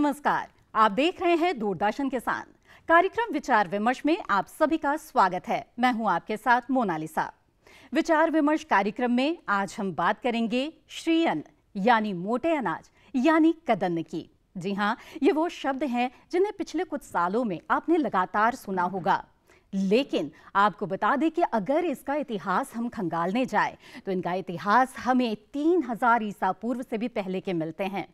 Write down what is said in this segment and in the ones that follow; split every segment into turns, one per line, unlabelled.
नमस्कार आप देख रहे हैं दूरदर्शन किसान कार्यक्रम विचार विमर्श में आप सभी का स्वागत है मैं हूं आपके साथ मोनालिसा विचार विमर्श कार्यक्रम में आज हम बात करेंगे श्री अन्न यानी मोटे अनाज यानी कदन्न की जी हाँ ये वो शब्द हैं जिन्हें पिछले कुछ सालों में आपने लगातार सुना होगा लेकिन आपको बता दें कि अगर इसका इतिहास हम खंगालने जाए तो इनका इतिहास हमें तीन हजार ईसा पूर्व से भी पहले के मिलते हैं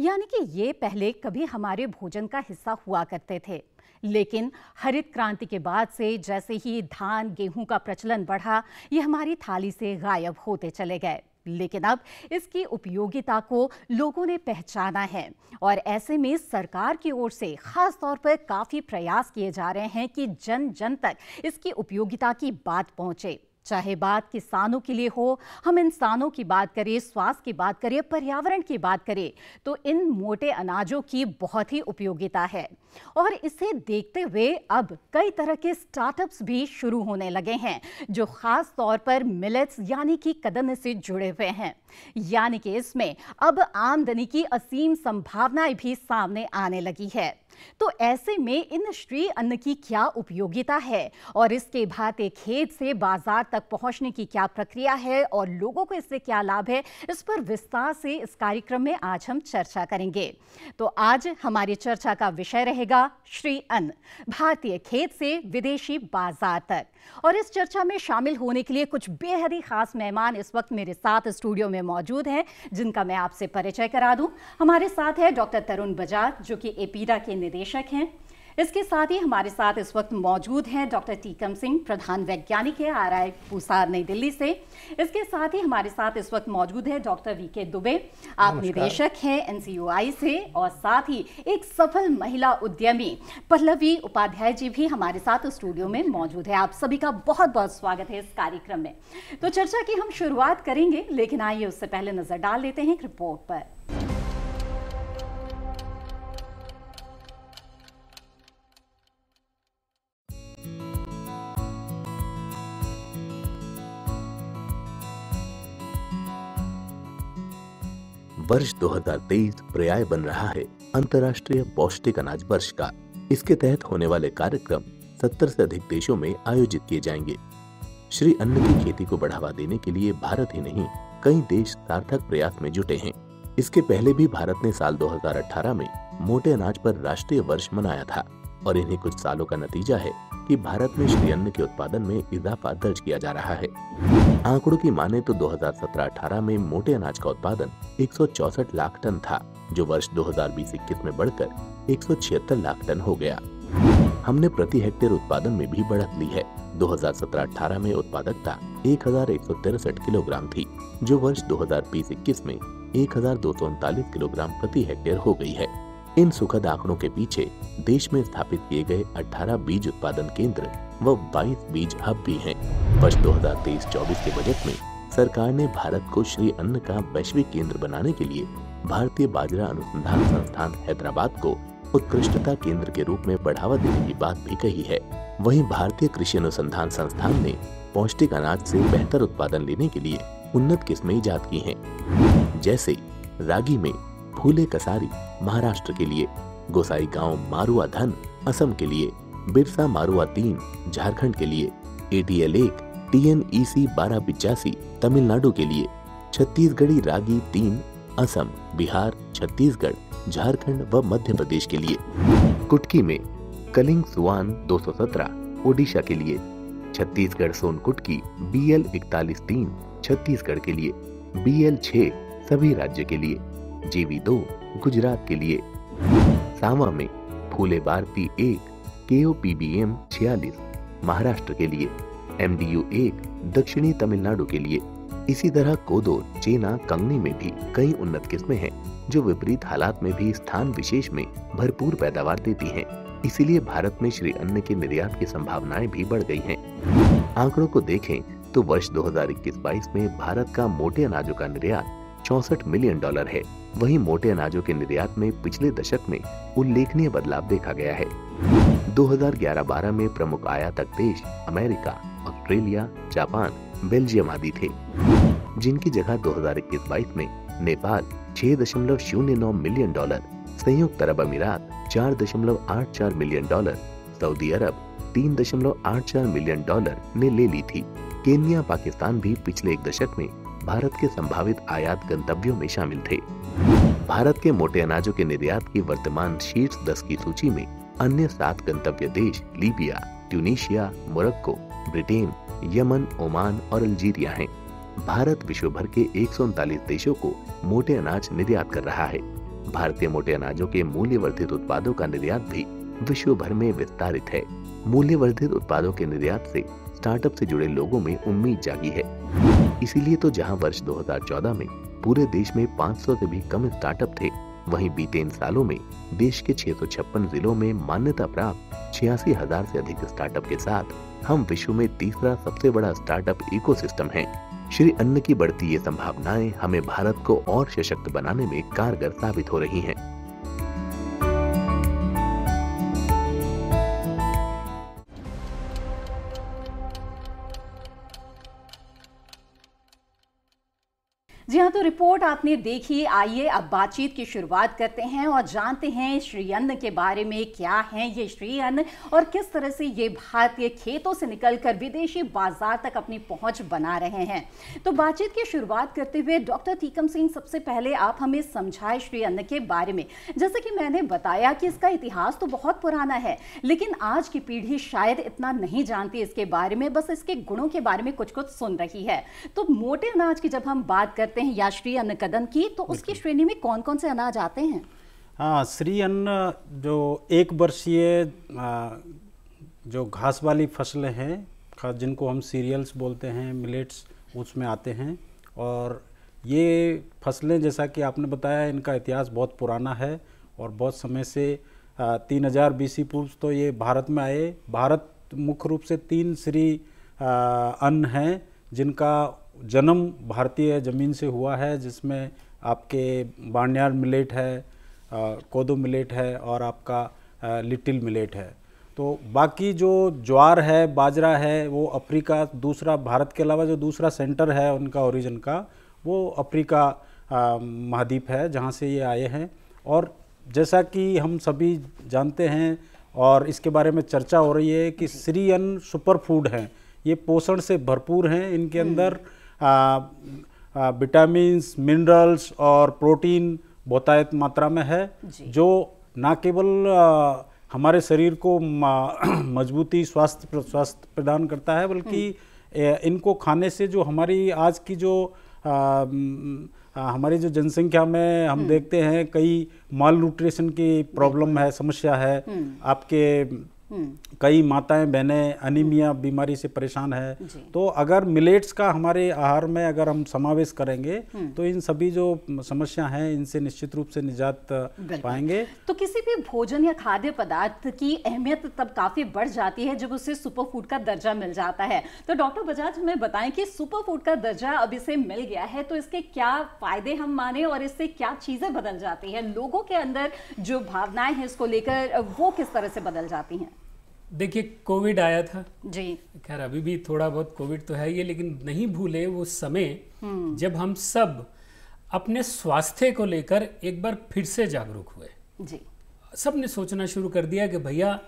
यानी कि ये पहले कभी हमारे भोजन का हिस्सा हुआ करते थे लेकिन हरित क्रांति के बाद से जैसे ही धान गेहूं का प्रचलन बढ़ा ये हमारी थाली से गायब होते चले गए लेकिन अब इसकी उपयोगिता को लोगों ने पहचाना है और ऐसे में सरकार की ओर से खास तौर पर काफ़ी प्रयास किए जा रहे हैं कि जन जन तक इसकी उपयोगिता की बात पहुंचे चाहे बात किसानों के लिए हो हम इंसानों की बात करें स्वास्थ्य की बात करें पर्यावरण की बात करें तो इन मोटे अनाजों की बहुत ही उपयोगिता है और इसे देखते हुए अब कई तरह के स्टार्टअप्स भी शुरू होने लगे हैं जो ख़ास तौर पर मिलेट्स यानी कि कदन से जुड़े हुए हैं यानी कि इसमें अब आमदनी की असीम संभावनाएं भी सामने आने लगी है तो ऐसे में इन श्री अन्न की क्या उपयोगिता है और इसके भाते खेत से बाजार तक पहुंचने की क्या प्रक्रिया है और लोगों को इससे क्या लाभ है इस पर विस्तार से इस कार्यक्रम में आज हम चर्चा करेंगे तो आज हमारी चर्चा का विषय रहेगा श्री अन्न भारतीय खेत से विदेशी बाजार तक और इस चर्चा में शामिल होने के लिए कुछ बेहद ही खास मेहमान इस वक्त मेरे साथ स्टूडियो में मौजूद हैं जिनका मैं आपसे परिचय करा दूं हमारे साथ है डॉक्टर तरुण बजाज जो कि एपीडा के निदेशक हैं इसके साथ ही हमारे साथ इस वक्त मौजूद हैं डॉक्टर टीकम सिंह प्रधान वैज्ञानिक है आर आई पूसार नई दिल्ली से इसके साथ ही हमारे साथ इस वक्त मौजूद है डॉक्टर वी के दुबे आप निदेशक हैं एन से और साथ ही एक सफल महिला उद्यमी पल्लवी उपाध्याय जी भी हमारे साथ स्टूडियो में मौजूद है आप सभी का बहुत बहुत स्वागत है इस कार्यक्रम में तो चर्चा की हम शुरुआत करेंगे लेकिन आइए उससे पहले नज़र डाल लेते हैं एक रिपोर्ट पर
वर्ष 2023 पर्याय बन रहा है अंतर्राष्ट्रीय पौष्टिक अनाज वर्ष का इसके तहत होने वाले कार्यक्रम 70 से अधिक देशों में आयोजित किए जाएंगे श्री अन्न की खेती को बढ़ावा देने के लिए भारत ही नहीं कई देश सार्थक प्रयास में जुटे हैं इसके पहले भी भारत ने साल 2018 में मोटे अनाज पर राष्ट्रीय वर्ष मनाया था और इन्हीं कुछ सालों का नतीजा है कि भारत में श्री अन्न के उत्पादन में इजाफा दर्ज किया जा रहा है आंकड़ों की माने तो 2017-18 में मोटे अनाज का उत्पादन एक लाख टन था जो वर्ष 2020-21 में बढ़कर एक लाख टन हो गया हमने प्रति हेक्टेयर उत्पादन में भी बढ़त ली है 2017-18 में उत्पादकता एक किलोग्राम थी जो वर्ष 2020-21 में एक किलोग्राम प्रति हेक्टेयर हो गई है इन सुखद आंकड़ों के पीछे देश में स्थापित किए गए 18 बीज उत्पादन केंद्र व 22 बीज हब भी हैं। वर्ष 2023-24 के बजट में सरकार ने भारत को श्री अन्न का वैश्विक केंद्र बनाने के लिए भारतीय बाजरा अनुसंधान संस्थान हैदराबाद को उत्कृष्टता केंद्र के रूप में बढ़ावा देने की बात भी कही है वहीं भारतीय कृषि अनुसंधान संस्थान ने पौष्टिक अनाज से बेहतर उत्पादन लेने के लिए उन्नत किस्में ईजाद की हैं जैसे रागी में फूले कसारी महाराष्ट्र के लिए गोसाई गांव मारुआ धन असम के लिए बिरसा मारुआ तीन झारखंड के लिए एटीएल एक टी एन ई सी बारह पिचासी तमिलनाडु के लिए छत्तीसगढ़ी रागी तीन असम बिहार छत्तीसगढ़ झारखंड व मध्य प्रदेश के लिए कुटकी में कलिंग सुवान 217 ओडिशा के लिए छत्तीसगढ़ सोन कुटकी बी एल इकतालीस तीन छत्तीसगढ़ के लिए बी एल छह सभी राज्य के लिए जीवी दो गुजरात के लिए सावा में फूले भारती एक के ओ पी बी एम छियालीस महाराष्ट्र के लिए एम डी यू एक दक्षिणी तमिलनाडु के लिए इसी तरह कोदो चेना कंगनी में भी कई उन्नत किस्में हैं जो विपरीत हालात में भी स्थान विशेष में भरपूर पैदावार देती हैं इसीलिए भारत में श्री अन्न के निर्यात की संभावनाएं भी बढ़ गई हैं आंकड़ों को देखें तो वर्ष 2021-22 में भारत का मोटे अनाजों का निर्यात चौसठ मिलियन डॉलर है वहीं मोटे अनाजों के निर्यात में पिछले दशक में उल्लेखनीय बदलाव देखा गया है 2011-12 में प्रमुख आयातक देश अमेरिका ऑस्ट्रेलिया जापान बेल्जियम आदि थे जिनकी जगह 2021-22 में नेपाल 6.09 मिलियन डॉलर संयुक्त अरब अमीरात 4.84 मिलियन डॉलर सऊदी अरब 3.84 मिलियन डॉलर ने ले ली थी केन्या पाकिस्तान भी पिछले एक दशक में भारत के संभावित आयात गंतव्यों में शामिल थे भारत के मोटे अनाजों के निर्यात की वर्तमान शीर्ष दस की सूची में अन्य सात गंतव्य देश Libya Tunisia Morocco Britain Yemen Oman और अल्जीरिया हैं। भारत विश्व भर के एक देशों को मोटे अनाज निर्यात कर रहा है भारतीय मोटे अनाजों के मूल्य वर्धित उत्पादों का निर्यात भी विश्व भर में विस्तारित है मूल्य वर्धित उत्पादों के निर्यात से स्टार्टअप से जुड़े लोगों में उम्मीद जागी है इसीलिए तो जहां वर्ष 2014 में पूरे देश में 500 से भी कम स्टार्टअप थे वहीं बीते इन सालों में देश के छह जिलों में मान्यता प्राप्त छियासी हजार ऐसी अधिक स्टार्टअप के साथ हम विश्व में तीसरा सबसे बड़ा स्टार्टअप इकोसिस्टम है श्री अन्न की बढ़ती ये संभावनाएं हमें भारत को और सशक्त बनाने में कारगर साबित हो रही हैं।
आपने देखी आइए अब बातचीत की शुरुआत करते हैं और जानते हैं श्री अन्न के बारे में क्या है ये श्री अन्न और किस तरह से ये भारतीय खेतों से निकलकर विदेशी बाजार तक अपनी पहुंच बना रहे हैं तो बातचीत की शुरुआत करते हुए डॉक्टर टीकम सिंह सबसे पहले आप हमें समझाए श्री अन्न के बारे में जैसे कि मैंने बताया कि इसका इतिहास तो बहुत पुराना है लेकिन आज की पीढ़ी शायद इतना नहीं जानती इसके बारे में बस इसके गुणों के बारे में कुछ कुछ सुन रही है तो मोटे अनाज की जब हम बात करते हैं या श्री अन्न कदम की तो उसकी श्रेणी में कौन कौन से अनाज आते हैं
हाँ श्री अन्न जो एक वर्षीय जो घास वाली फसलें हैं जिनको हम सीरियल्स बोलते हैं मिलेट्स उसमें आते हैं और ये फसलें जैसा कि आपने बताया इनका इतिहास बहुत पुराना है और बहुत समय से तीन हज़ार बीसी पूर्व तो ये भारत में आए भारत मुख्य रूप से तीन श्री अन्न हैं जिनका जन्म भारतीय ज़मीन से हुआ है जिसमें आपके बान्यार मिलेट है कोदो मिलेट है और आपका लिटिल मिलेट है तो बाकी जो ज्वार है बाजरा है वो अफ्रीका दूसरा भारत के अलावा जो दूसरा सेंटर है उनका ओरिजिन का वो अफ्रीका महाद्वीप है जहाँ से ये आए हैं और जैसा कि हम सभी जानते हैं और इसके बारे में चर्चा हो रही है कि श्रीअन सुपर फूड हैं ये पोषण से भरपूर हैं इनके हम्म। अंदर विटामिन मिनरल्स और प्रोटीन बहुतायत मात्रा में है जो ना केवल हमारे शरीर को मजबूती स्वास्थ्य स्वास्थ्य प्रदान करता है बल्कि हम्म। इनको खाने से जो हमारी आज की जो आ, हमारी जो जनसंख्या में हम हम्म। देखते हैं कई माल न्यूट्रिशन की प्रॉब्लम है समस्या है हम्म। आपके कई माताएं बहनें अनिमिया हम्म। बीमारी से परेशान है तो अगर मिलेट्स का हमारे आहार में अगर हम समावेश करेंगे हम्म। तो इन सभी जो समस्या हैं इनसे निश्चित रूप से निजात पाएंगे
तो किसी भी भोजन या खाद्य पदार्थ की अहमियत तब काफी बढ़ जाती है जब उसे सुपर फूड का दर्जा मिल जाता है तो डॉक्टर बजाज हमें बताएं कि सुपर फूड का दर्जा अब इसे मिल गया है तो इसके क्या फायदे हम माने और इससे क्या चीजें बदल जाती है लोगों के अंदर जो भावनाएं हैं इसको लेकर वो किस तरह से बदल जाती हैं
देखिए कोविड आया था जी खैर अभी भी थोड़ा बहुत कोविड तो है ये लेकिन नहीं भूले वो समय हम्म। जब हम सब अपने स्वास्थ्य को लेकर एक बार फिर से जागरूक हुए जी सब ने सोचना शुरू कर दिया कि भैया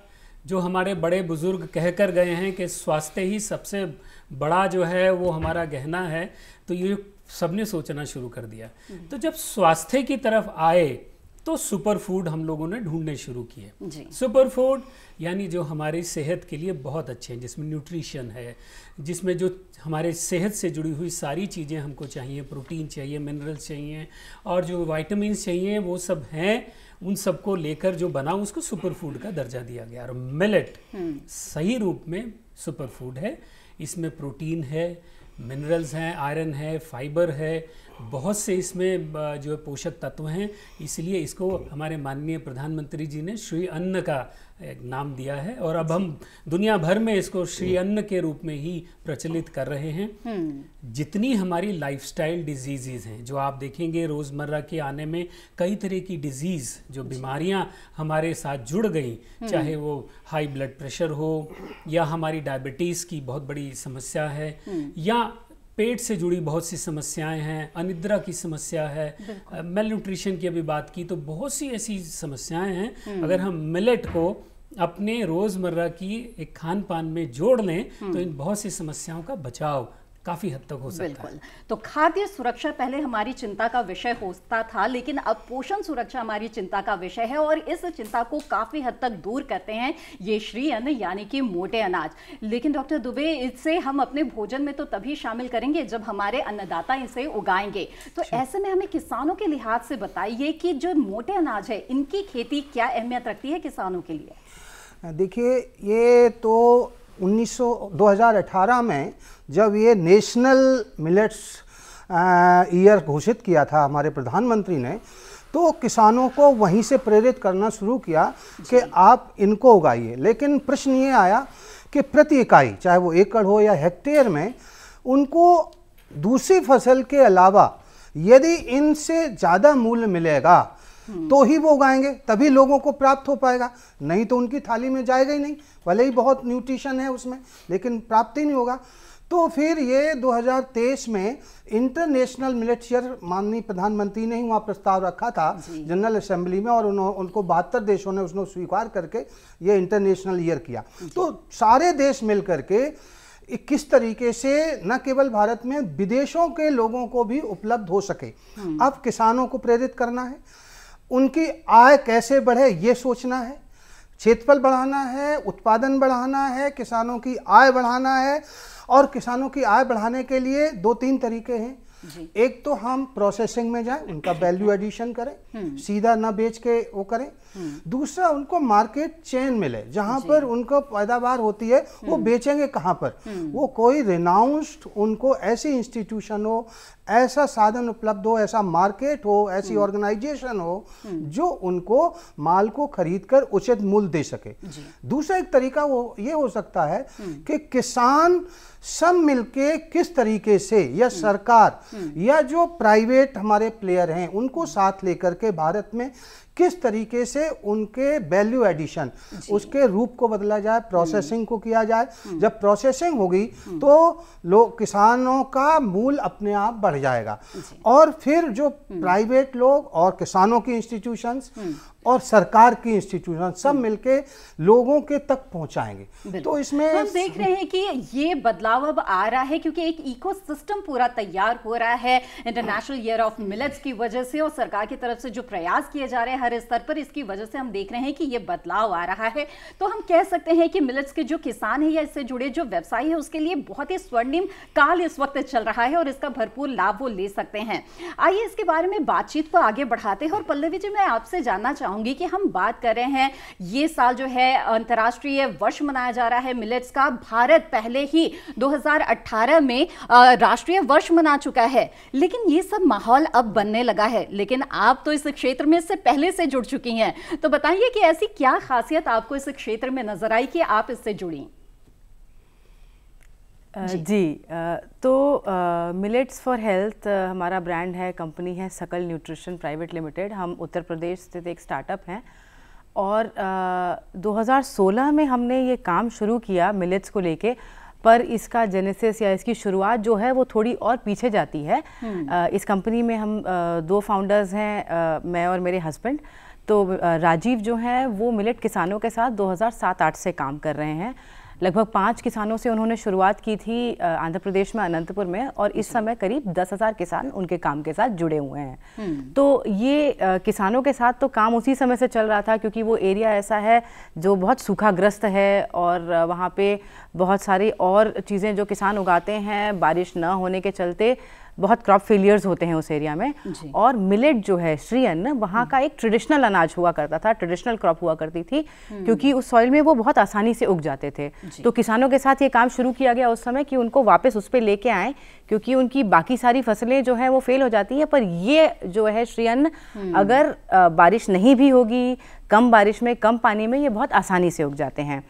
जो हमारे बड़े बुजुर्ग कह कर गए हैं कि स्वास्थ्य ही सबसे बड़ा जो है वो हमारा गहना है तो ये सबने सोचना शुरू कर दिया हम्म। तो जब स्वास्थ्य की तरफ आए तो सुपर फूड हम लोगों ने ढूंढने शुरू किए सुपर फूड यानी जो हमारी सेहत के लिए बहुत अच्छे हैं जिसमें न्यूट्रिशन है जिसमें जो हमारे सेहत से जुड़ी हुई सारी चीज़ें हमको चाहिए प्रोटीन चाहिए मिनरल्स चाहिए और जो वाइटामिन चाहिए वो सब हैं उन सबको लेकर जो बना उसको सुपर फूड का दर्जा दिया गया और मिलेट हम्म। सही रूप में सुपर फूड है इसमें प्रोटीन है मिनरल्स हैं आयरन है फाइबर है बहुत से इसमें जो है पोषक तत्व हैं इसलिए इसको हमारे माननीय प्रधानमंत्री जी ने श्री अन्न का नाम दिया है और अब हम दुनिया भर में इसको श्री अन्न के रूप में ही प्रचलित कर रहे हैं हम्म। जितनी हमारी लाइफस्टाइल डिजीजेज हैं जो आप देखेंगे रोज़मर्रा के आने में कई तरह की डिजीज़ जो बीमारियां हमारे साथ जुड़ गई हम्म। चाहे वो हाई ब्लड प्रेशर हो या हमारी डायबिटीज़ की बहुत बड़ी समस्या है हम्म। या पेट से जुड़ी बहुत सी समस्याएं हैं अनिद्रा की समस्या है मेल न्यूट्रिशन की अभी बात की तो बहुत सी ऐसी समस्याएं हैं हम्म। अगर हम मिलेट को अपने रोज़मर्रा की एक खान पान में जोड़ लें तो हम्म। इन बहुत सी समस्याओं का बचाव काफी हद तक हो सकता बिल्कुल
है। तो खाद्य सुरक्षा पहले हमारी चिंता का विषय होता था लेकिन अब पोषण सुरक्षा हमारी चिंता का विषय है और इस चिंता को काफी हद तक दूर करते हैं ये श्री अन्न यानी कि मोटे अनाज लेकिन डॉक्टर दुबे इसे हम अपने भोजन में तो तभी शामिल करेंगे जब हमारे अन्नदाता इसे उगाएंगे तो अच्छा। ऐसे में हमें किसानों के लिहाज से बताइए कि जो मोटे अनाज है इनकी खेती क्या अहमियत रखती है किसानों के लिए
देखिए ये तो उन्नीस 2018 में जब ये नेशनल मिलेट्स ईयर घोषित किया था हमारे प्रधानमंत्री ने तो किसानों को वहीं से प्रेरित करना शुरू किया कि आप इनको उगाइए लेकिन प्रश्न ये आया कि प्रति इकाई चाहे वो एकड़ हो या हेक्टेयर में उनको दूसरी फसल के अलावा यदि इनसे ज़्यादा मूल्य मिलेगा तो ही वो उगाएंगे तभी लोगों को प्राप्त हो पाएगा नहीं तो उनकी थाली में जाएगा ही नहीं भले ही बहुत न्यूट्रिशन है उसमें लेकिन प्राप्त ही नहीं होगा तो फिर ये 2023 में इंटरनेशनल मिलिटियर माननीय प्रधानमंत्री ने ही वहाँ प्रस्ताव रखा था जनरल असेंबली में और उन्होंने उनको बहत्तर देशों ने उसने स्वीकार करके ये इंटरनेशनल ईयर किया तो सारे देश मिल करके किस तरीके से न केवल भारत में विदेशों के लोगों को भी उपलब्ध हो सके हम्म। अब किसानों को प्रेरित करना है उनकी आय कैसे बढ़े ये सोचना है क्षेत्रफल बढ़ाना है उत्पादन बढ़ाना है किसानों की आय बढ़ाना है और किसानों की आय बढ़ाने के लिए दो तीन तरीके हैं एक तो हम प्रोसेसिंग में जाएं उनका वैल्यू एडिशन करें हम्म। सीधा ना बेच के वो करें हम्म। दूसरा उनको मार्केट चेन मिले जहां पर उनको पैदावार होती है वो हम्म। बेचेंगे कहां पर वो कोई रिनाउंस्ड उनको ऐसी इंस्टीट्यूशन हो ऐसा साधन उपलब्ध हो ऐसा मार्केट हो ऐसी ऑर्गेनाइजेशन हो जो उनको माल को खरीद कर उचित मूल्य दे सके दूसरा एक तरीका वो ये हो सकता है कि किसान सब मिलके किस तरीके से या हम्म। सरकार हम्म। या जो प्राइवेट हमारे प्लेयर हैं उनको हम्म। साथ लेकर के भारत में किस तरीके से उनके वैल्यू एडिशन उसके रूप को बदला जाए प्रोसेसिंग को किया जाए जब प्रोसेसिंग होगी तो लोग किसानों का मूल अपने आप बढ़ जाएगा और फिर जो प्राइवेट लोग और किसानों की इंस्टीट्यूशंस और सरकार की इंस्टीट्यूशन सब हम्म। मिलके लोगों के तक पहुंचाएंगे तो
इसमें हम देख रहे हैं कि ये बदलाव अब आ रहा है क्योंकि एक इकोसिस्टम पूरा तैयार हो रहा है इंटरनेशनल ईयर ऑफ मिलेट्स की वजह से और सरकार की तरफ से जो प्रयास किए जा रहे हैं हर स्तर पर इसकी वजह से हम देख रहे हैं कि ये बदलाव आ रहा है तो हम कह सकते हैं कि मिलेट्स के जो किसान है या इससे जुड़े जो व्यवसायी है उसके लिए बहुत ही स्वर्णिम काल इस वक्त चल रहा है और इसका भरपूर लाभ वो ले सकते हैं आइए इसके बारे में बातचीत को आगे बढ़ाते हैं और पल्लवी जी मैं आपसे जानना चाहूँ चाहूंगी कि हम बात कर रहे हैं ये साल जो है अंतर्राष्ट्रीय वर्ष मनाया जा रहा है मिलेट्स का भारत पहले ही 2018 में राष्ट्रीय वर्ष मना चुका है लेकिन ये सब माहौल अब बनने लगा है लेकिन आप तो इस क्षेत्र में इससे पहले से जुड़ चुकी हैं तो बताइए कि ऐसी क्या खासियत आपको इस क्षेत्र में नजर आई कि आप इससे जुड़ी
जी, जी तो मिलेट्स फॉर हेल्थ हमारा ब्रांड है कंपनी है सकल न्यूट्रिशन प्राइवेट लिमिटेड हम उत्तर प्रदेश स्थित एक स्टार्टअप हैं और आ, 2016 में हमने ये काम शुरू किया मिलेट्स को लेके पर इसका जेनेसिस या इसकी शुरुआत जो है वो थोड़ी और पीछे जाती है आ, हम्म। इस कंपनी में हम आ, दो फाउंडर्स हैं मैं और मेरे हस्बैंड तो राजीव जो हैं वो मिलेट किसानों के साथ 2007 हज़ार से काम कर रहे हैं लगभग पाँच किसानों से उन्होंने शुरुआत की थी आंध्र प्रदेश में अनंतपुर में और इस अच्छा। समय करीब दस हज़ार किसान उनके काम के साथ जुड़े हुए हैं हम्म। तो ये किसानों के साथ तो काम उसी समय से चल रहा था क्योंकि वो एरिया ऐसा है जो बहुत सूखाग्रस्त है और वहाँ पे बहुत सारी और चीज़ें जो किसान उगाते हैं बारिश न होने के चलते बहुत क्रॉप फेलियर्स होते हैं उस एरिया में और मिलेट जो है श्री अन्न वहाँ हम्म। का एक ट्रेडिशनल अनाज हुआ करता था ट्रेडिशनल क्रॉप हुआ करती थी हम्म। क्योंकि उस सॉइल में वो बहुत आसानी से उग जाते थे तो किसानों के साथ ये काम शुरू किया गया उस समय कि उनको वापस उस पर लेके आए क्योंकि उनकी बाकी सारी फसलें जो है वो फेल हो जाती है पर ये जो है श्रीअन हम्म। अगर बारिश नहीं भी होगी कम बारिश में कम पानी में ये बहुत आसानी से उग जाते हैं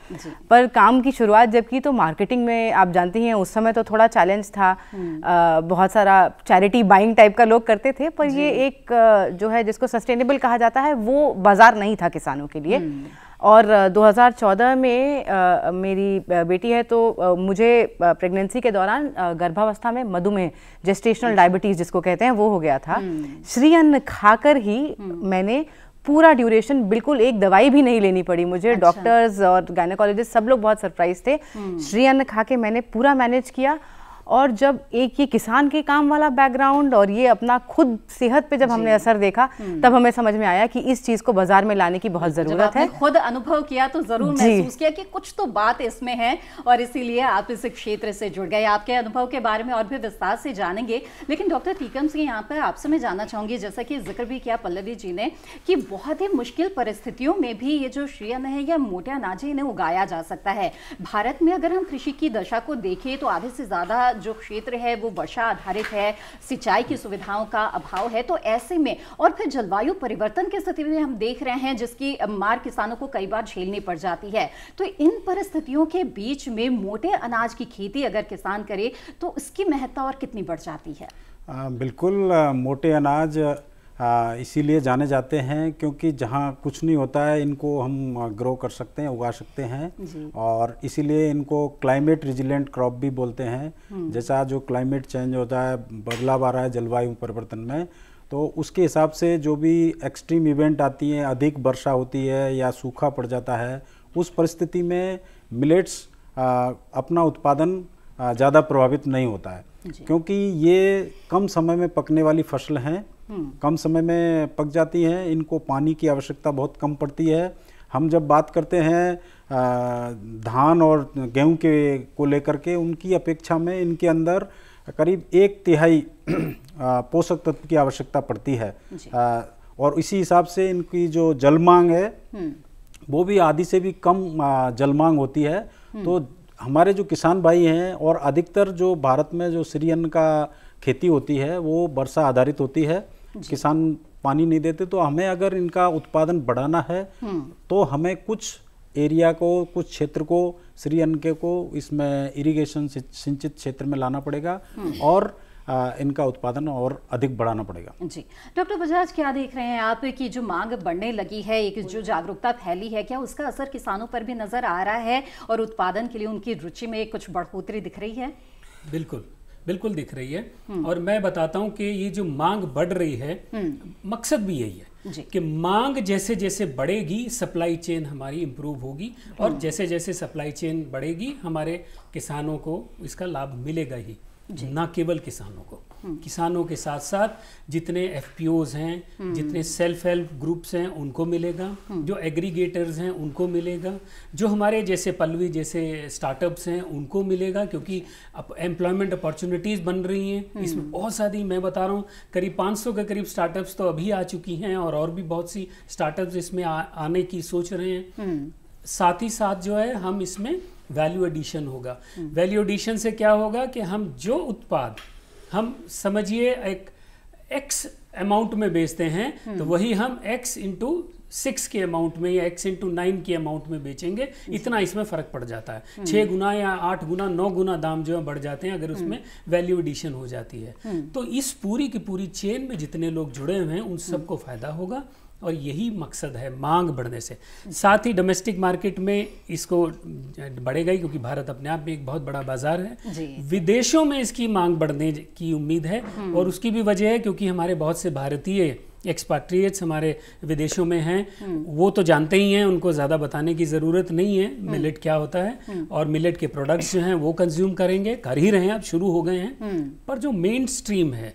पर काम की शुरुआत जब की तो मार्केटिंग में आप जानती हैं उस समय तो थोड़ा चैलेंज था आ, हम्म। बहुत सारा चैरिटी बाइंग टाइप का लोग करते थे पर ये एक जो है जिसको सस्टेनेबल कहा जाता है वो बाजार नहीं था किसानों के लिए हम्म। और 2014 में आ, मेरी बेटी है तो आ, मुझे प्रेगनेंसी के दौरान गर्भावस्था में मधुमेह जेस्टेशनल डायबिटीज़ जिसको कहते हैं वो हो गया था हम्म। श्रीअन्न खाकर ही हम्म। मैंने पूरा ड्यूरेशन बिल्कुल एक दवाई भी नहीं लेनी पड़ी मुझे अच्छा। डॉक्टर्स और गायनाकोलॉजिस्ट सब लोग बहुत सरप्राइज थे हम्म। श्रीअन्न खा के मैंने पूरा मैनेज किया और जब एक ये किसान के काम वाला बैकग्राउंड और ये अपना खुद सेहत पे जब हमने असर देखा हम्म। तब हमें समझ में आया कि इस चीज़ को बाजार में लाने की बहुत ज़रूरत है
खुद अनुभव किया तो ज़रूर महसूस किया कि कुछ तो बात इसमें है और इसीलिए आप इस क्षेत्र से जुड़ गए आपके अनुभव के बारे में और भी विस्तार से जानेंगे लेकिन डॉक्टर टीकम सिंह यहाँ पर आपसे मैं जानना चाहूंगी जैसा कि जिक्र भी किया पल्लवी जी ने कि बहुत ही मुश्किल परिस्थितियों में भी ये जो श्रेयन है या मोटे अनाज इन्हें उगाया जा सकता है भारत में अगर हम कृषि की दशा को देखें तो आधे से ज़्यादा जो क्षेत्र है वो वर्षा आधारित है सिंचाई की सुविधाओं का अभाव है तो ऐसे में और फिर जलवायु परिवर्तन की स्थिति में हम देख रहे हैं जिसकी मार किसानों को कई बार झेलनी पड़ जाती है तो इन परिस्थितियों के बीच में मोटे अनाज की खेती अगर किसान करे तो उसकी महत्ता और कितनी बढ़ जाती है
आ, बिल्कुल आ, मोटे अनाज इसीलिए जाने जाते हैं क्योंकि जहाँ कुछ नहीं होता है इनको हम ग्रो कर सकते हैं उगा सकते हैं और इसीलिए इनको क्लाइमेट रिजिलेंट क्रॉप भी बोलते हैं हम्म। जैसा जो क्लाइमेट चेंज होता है बदलाव आ रहा है जलवायु परिवर्तन में तो उसके हिसाब से जो भी एक्सट्रीम इवेंट आती है अधिक वर्षा होती है या सूखा पड़ जाता है उस परिस्थिति में मिलेट्स अपना उत्पादन ज़्यादा प्रभावित नहीं होता है क्योंकि ये कम समय में पकने वाली फसल हैं हम्म। कम समय में पक जाती हैं इनको पानी की आवश्यकता बहुत कम पड़ती है हम जब बात करते हैं धान और गेहूं के को लेकर के उनकी अपेक्षा में इनके अंदर करीब एक तिहाई पोषक तत्व की आवश्यकता पड़ती है और इसी हिसाब से इनकी जो जल मांग है हम्म। वो भी आधी से भी कम जल मांग होती है हम्म। तो हमारे जो किसान भाई हैं और अधिकतर जो भारत में जो सीरियन का खेती होती है वो वर्षा आधारित होती है किसान पानी नहीं देते तो हमें अगर इनका उत्पादन बढ़ाना है हम्म। तो हमें कुछ एरिया को कुछ क्षेत्र को श्री अनके को इसमें इरिगेशन सिंचित क्षेत्र में लाना पड़ेगा हम्म। और आ, इनका उत्पादन और अधिक बढ़ाना पड़ेगा जी
डॉक्टर बजाज क्या देख रहे हैं आप कि जो मांग बढ़ने लगी है एक जो जागरूकता फैली है क्या उसका असर किसानों पर भी नजर आ रहा है और उत्पादन के लिए उनकी रुचि में कुछ बढ़ोतरी दिख रही है
बिल्कुल बिल्कुल दिख रही है हम्म। और मैं बताता हूँ कि ये जो मांग बढ़ रही है हम्म। मकसद भी यही है कि मांग जैसे जैसे बढ़ेगी सप्लाई चेन हमारी इम्प्रूव होगी और हम्म। जैसे जैसे सप्लाई चेन बढ़ेगी हमारे किसानों को इसका लाभ मिलेगा ही ना केवल किसानों को हम्म। किसानों के साथ साथ जितने एफ हैं हम्म। जितने सेल्फ हेल्प ग्रुप्स हैं उनको मिलेगा हम्म। जो एग्रीगेटर्स हैं उनको मिलेगा जो हमारे जैसे पल्लवी जैसे स्टार्टअप्स हैं उनको मिलेगा क्योंकि एम्प्लॉयमेंट अपॉर्चुनिटीज़ बन रही हैं इसमें बहुत सारी मैं बता रहा हूँ करीब 500 के करीब स्टार्टअप्स तो अभी आ चुकी हैं और और भी बहुत सी स्टार्टअप इसमें आ, आने की सोच रहे हैं साथ ही साथ जो है हम इसमें वैल्यू एडिशन होगा वैल्यू एडिशन से क्या होगा कि हम जो उत्पाद हम समझिए एक एक्स अमाउंट में बेचते हैं तो हम्म। वही हम एक्स इंटू सिक्स के अमाउंट में या एक्स इंटू नाइन के अमाउंट में बेचेंगे इतना इसमें फर्क पड़ जाता है हम्म। छः गुना या आठ गुना नौ गुना दाम जो है बढ़ जाते हैं अगर हम्म। उसमें वैल्यू एडिशन हो जाती है तो इस पूरी की पूरी चेन में जितने लोग जुड़े हुए हैं उन सबको फायदा होगा और यही मकसद है मांग बढ़ने से साथ ही डोमेस्टिक मार्केट में इसको बढ़ेगा ही क्योंकि भारत अपने आप में एक बहुत बड़ा बाजार है विदेशों में इसकी मांग बढ़ने की उम्मीद है हम्म। और उसकी भी वजह है क्योंकि हमारे बहुत से भारतीय एक्सपाट्रिएट्स हमारे विदेशों में हैं हम्म। वो तो जानते ही हैं उनको ज़्यादा बताने की ज़रूरत नहीं है मिलेट हम्म। क्या होता है हम्म। और मिलेट के प्रोडक्ट्स जो हैं वो कंज्यूम करेंगे कर ही रहे हैं अब शुरू हो गए हैं पर जो मेन स्ट्रीम है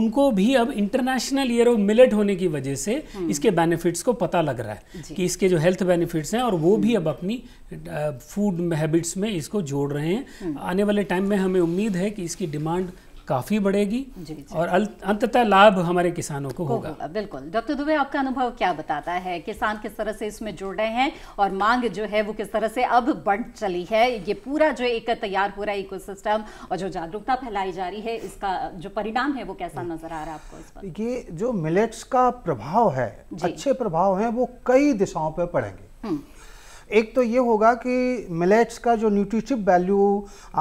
उनको भी अब इंटरनेशनल ईयर ऑफ मिलेट होने की वजह से इसके बेनिफिट्स को पता लग रहा है कि इसके जो हेल्थ बेनिफिट्स हैं और वो भी अब अपनी फूड हैबिट्स में इसको जोड़ रहे हैं आने वाले टाइम में हमें उम्मीद है कि इसकी डिमांड काफ़ी बढ़ेगी जी, जी। और अंततः लाभ हमारे किसानों को होगा होगा
बिल्कुल डॉक्टर दुबे आपका अनुभव क्या बताता है किसान किस तरह से इसमें जुड़ रहे हैं और मांग जो है वो किस तरह से अब बढ़ चली है ये पूरा जो एक तैयार हो रहा है इको और जो जागरूकता फैलाई जा रही है इसका जो परिणाम है वो कैसा नजर आ रहा है आपको इस
देखिए जो मिलेट्स का प्रभाव है अच्छे प्रभाव है वो कई दिशाओं पर पड़ेंगे हम्म। एक तो ये होगा कि मिलेट्स का जो न्यूट्रिटिव वैल्यू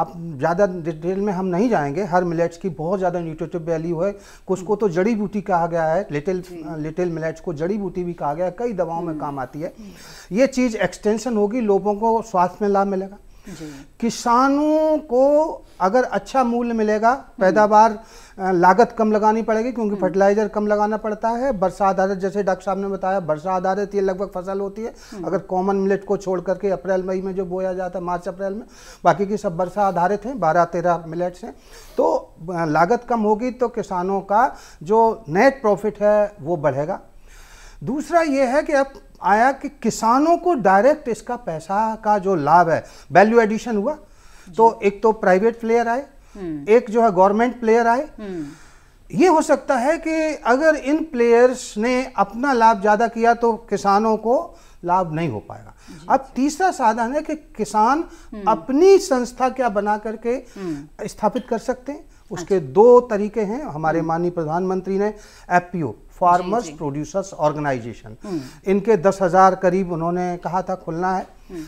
आप ज़्यादा डिटेल में हम नहीं जाएंगे हर मिलेट्स की बहुत ज़्यादा न्यूट्रिटिव वैल्यू है कुछ को तो जड़ी बूटी कहा गया है लिटिल लिटिल मिलेट्स को जड़ी बूटी भी कहा गया है कई दवाओं में हम्म। काम आती है हम्म। ये चीज़ एक्सटेंशन होगी लोगों को स्वास्थ्य में लाभ मिलेगा किसानों को अगर अच्छा मूल्य मिलेगा पैदावार लागत कम लगानी पड़ेगी क्योंकि हम्म। फर्टिलाइजर कम लगाना पड़ता है वर्षा आधारित जैसे डॉक्टर साहब ने बताया वर्षा आधारित ये लगभग फसल होती है हम्म। अगर कॉमन मिलेट को छोड़ करके अप्रैल मई में जो बोया जाता है मार्च अप्रैल में बाकी की सब वर्षा आधारित हैं बारह तेरह मिलेट्स हैं तो लागत कम होगी तो किसानों का जो नेट प्रॉफिट है वो बढ़ेगा दूसरा ये है कि अब आया कि किसानों को डायरेक्ट इसका पैसा का जो लाभ है वैल्यू एडिशन हुआ तो एक तो प्राइवेट प्लेयर आए हम्म। एक जो है गवर्नमेंट प्लेयर आए हम्म। ये हो सकता है कि अगर इन प्लेयर्स ने अपना लाभ ज़्यादा किया तो किसानों को लाभ नहीं हो पाएगा अब तीसरा साधन है कि किसान हम्म। अपनी संस्था क्या बना करके स्थापित कर सकते हैं उसके अच्छा। दो तरीके हैं हमारे माननीय प्रधानमंत्री ने एफ फार्मर्स प्रोड्यूसर्स ऑर्गेनाइजेशन इनके दस हजार करीब उन्होंने कहा था खुलना है हम्म।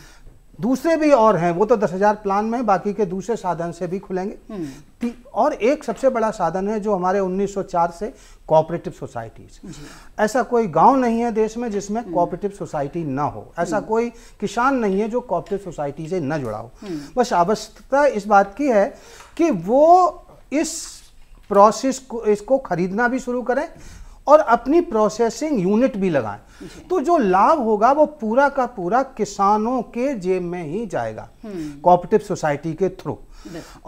दूसरे भी और हैं वो तो दस हजार प्लान में बाकी के दूसरे साधन से भी खुलेंगे हम्म। और एक सबसे बड़ा साधन है जो हमारे 1904 से कोऑपरेटिव सोसाइटीज ऐसा कोई गांव नहीं है देश में जिसमें कोऑपरेटिव सोसाइटी ना हो ऐसा हम्म। कोई किसान नहीं है जो कोऑपरेटिव सोसाइटी से न जुड़ा हो बस आवश्यकता इस बात की है कि वो इस प्रोसेस को इसको खरीदना भी शुरू करें और अपनी प्रोसेसिंग यूनिट भी लगाएं तो जो लाभ होगा वो पूरा का पूरा किसानों के जेब में ही जाएगा कोऑपरेटिव हम्म। सोसाइटी के थ्रू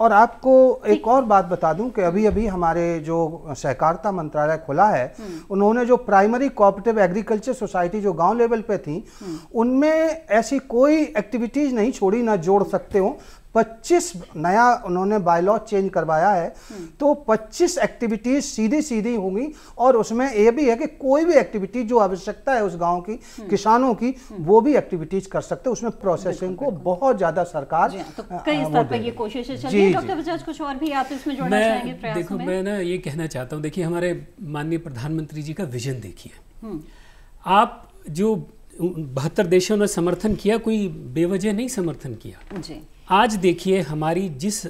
और आपको एक और बात बता दूं कि अभी अभी हमारे जो सहकारिता मंत्रालय खुला है हम्म। उन्होंने जो प्राइमरी कोऑपरेटिव एग्रीकल्चर सोसाइटी जो गांव लेवल पे थी हम्म। उनमें ऐसी कोई एक्टिविटीज नहीं छोड़ी ना जोड़ सकते हो 25 नया उन्होंने बायलॉ चेंज करवाया है हम्म। तो 25 एक्टिविटीज सीधी सीधी होंगी और उसमें यह भी है कि कोई भी एक्टिविटी जो आवश्यकता है उस गांव की हम्म। किसानों की हम्म। वो भी एक्टिविटीज कर सकते हैं उसमें प्रोसेसिंग को बहुत ज्यादा
सरकार देखो मैं ना ये कहना चाहता हूँ देखिए हमारे माननीय प्रधानमंत्री जी का विजन देखिए आप जो बहत्तर देशों ने समर्थन किया कोई बेवजह नहीं समर्थन किया जी। आज देखिए हमारी जिस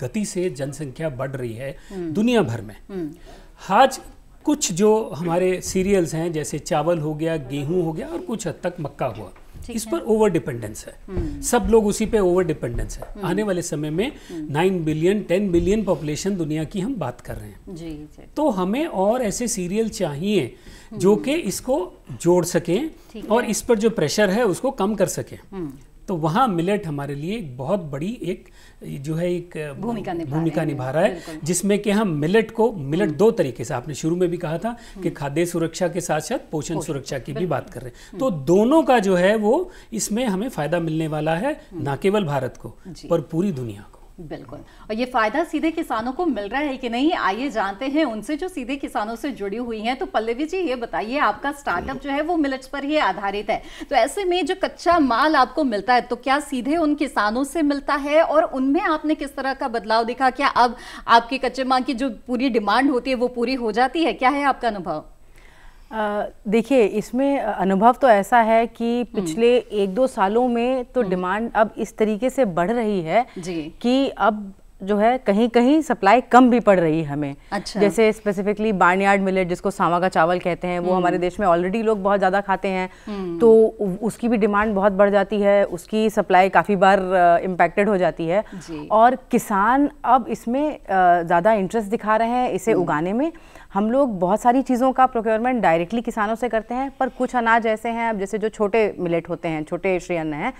गति से जनसंख्या बढ़ रही है
हम्म। दुनिया भर में हम्म।
आज कुछ जो हमारे सीरियल्स हैं जैसे चावल हो गया गेहूं हो गया और कुछ हद तक मक्का हुआ इस पर ओवर डिपेंडेंस है हम्म। सब लोग उसी पे ओवर डिपेंडेंस है आने वाले समय में nine billion ten billion population दुनिया की हम बात कर रहे हैं जी, जी। तो हमें और ऐसे सीरियल चाहिए जो कि इसको जोड़ सकें और इस पर जो प्रेशर है उसको कम कर सकें हम्म। तो वहाँ मिलेट हमारे लिए एक बहुत बड़ी एक जो है एक
भूमिका निभा, भूमिका निभा रहा है
जिसमें कि हम मिलेट को मिलेट हम्म। दो तरीके से आपने शुरू में भी कहा था हम्म। कि खाद्य सुरक्षा के साथ साथ पोषण सुरक्षा की भी बात कर रहे हैं तो दोनों का जो है वो इसमें हमें फायदा मिलने वाला है ना केवल भारत को पर पूरी दुनिया को
बिल्कुल और ये फायदा सीधे किसानों को मिल रहा है कि नहीं आइए जानते हैं उनसे जो सीधे किसानों से जुड़ी हुई हैं तो पल्लवी जी ये बताइए आपका स्टार्टअप जो है वो मिलट्स पर ही आधारित है तो ऐसे में जो कच्चा माल आपको मिलता है तो क्या सीधे उन किसानों से मिलता है और उनमें आपने किस तरह का बदलाव देखा क्या अब आपके कच्चे माल की जो पूरी डिमांड होती है वो पूरी हो जाती है क्या है आपका अनुभव
देखिए इसमें अनुभव तो ऐसा है कि हम्म। पिछले एक दो सालों में तो हम्म। डिमांड अब इस तरीके से बढ़ रही है कि अब जो है कहीं कहीं सप्लाई कम भी पड़ रही है हमें अच्छा। जैसे स्पेसिफिकली बार्नयार्ड मिलेट जिसको सावा का चावल कहते हैं वो हम्म। हमारे देश में ऑलरेडी लोग बहुत ज़्यादा खाते हैं तो उसकी भी डिमांड बहुत बढ़ जाती है उसकी सप्लाई काफ़ी बार इम्पेक्टेड हो जाती है और किसान अब इसमें ज़्यादा इंटरेस्ट दिखा रहे हैं इसे उगाने में हम लोग बहुत सारी चीज़ों का प्रोक्योरमेंट डायरेक्टली किसानों से करते हैं पर कुछ अनाज ऐसे हैं अब जैसे जो छोटे मिलेट होते हैं छोटे श्री अन्न हैं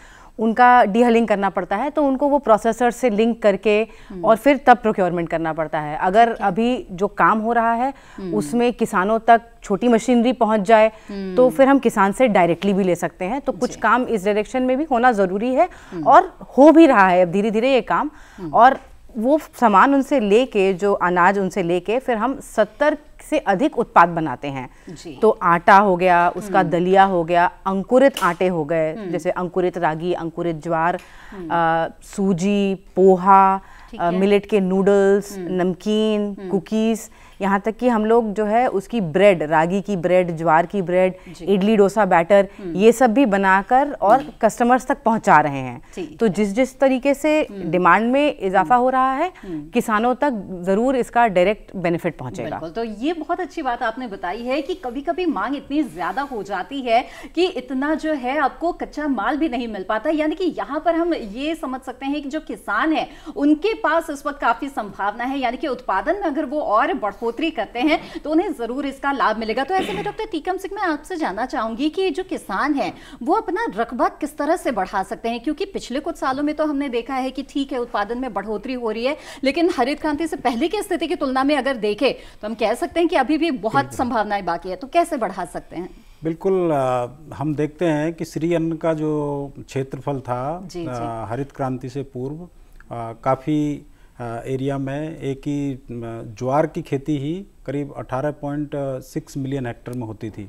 उनका डीहलिंग करना पड़ता है तो उनको वो प्रोसेसर से लिंक करके हम्म। और फिर तब प्रोक्योरमेंट करना पड़ता है अगर अभी जो काम हो रहा है हम्म। उसमें किसानों तक छोटी मशीनरी पहुंच जाए हम्म। तो फिर हम किसान से डायरेक्टली भी ले सकते हैं तो कुछ काम इस डायरेक्शन में भी होना ज़रूरी है और हो भी रहा है अब धीरे धीरे ये काम और वो सामान उनसे लेके जो अनाज उनसे लेके फिर हम सत्तर से अधिक उत्पाद बनाते हैं तो आटा हो गया उसका हम्म। दलिया हो गया अंकुरित आटे हो गए हम्म। जैसे अंकुरित रागी अंकुरित ज्वार आ, हम्म। सूजी पोहा मिलेट के नूडल्स नमकीन कुकीज़ यहाँ तक कि हम लोग जो है उसकी ब्रेड रागी की ब्रेड ज्वार की ब्रेड इडली डोसा बैटर हम्म। ये सब भी बनाकर और कस्टमर्स हम्म। तक पहुँचा रहे हैं तो जिस जिस तरीके से डिमांड हम्म। में इजाफा हो रहा है किसानों तक ज़रूर इसका डायरेक्ट बेनिफिट पहुँचेगा
तो ये बहुत अच्छी बात आपने बताई है कि कभी कभी मांग इतनी ज़्यादा हो जाती है कि इतना जो है आपको कच्चा माल भी नहीं मिल पाता यानी कि यहाँ पर हम ये समझ सकते हैं कि जो किसान है उनके पास इस वक्त काफ़ी संभावना है यानी कि उत्पादन में अगर वो और बढ़ बढ़ोतरी करते हैं तो उन्हें ज़रूर इसका लाभ मिलेगा तो ऐसे में डॉक्टर टीकम सिंह मैं आपसे जानना चाहूंगी कि जो किसान है वो अपना रकबा किस तरह से बढ़ा सकते हैं क्योंकि पिछले कुछ सालों में तो हमने देखा है कि ठीक है उत्पादन में बढ़ोतरी हो रही है लेकिन हरित क्रांति से पहले की स्थिति की तुलना में अगर देखें तो हम कह सकते हैं कि अभी भी बहुत संभावनाएं बाकी है तो कैसे बढ़ा सकते हैं
बिल्कुल हम देखते हैं कि श्री अन्न का जो क्षेत्रफल था जी, जी. हरित क्रांति से पूर्व काफ़ी एरिया में एक ही ज्वार की खेती ही करीब 18.6 मिलियन हेक्टर में होती थी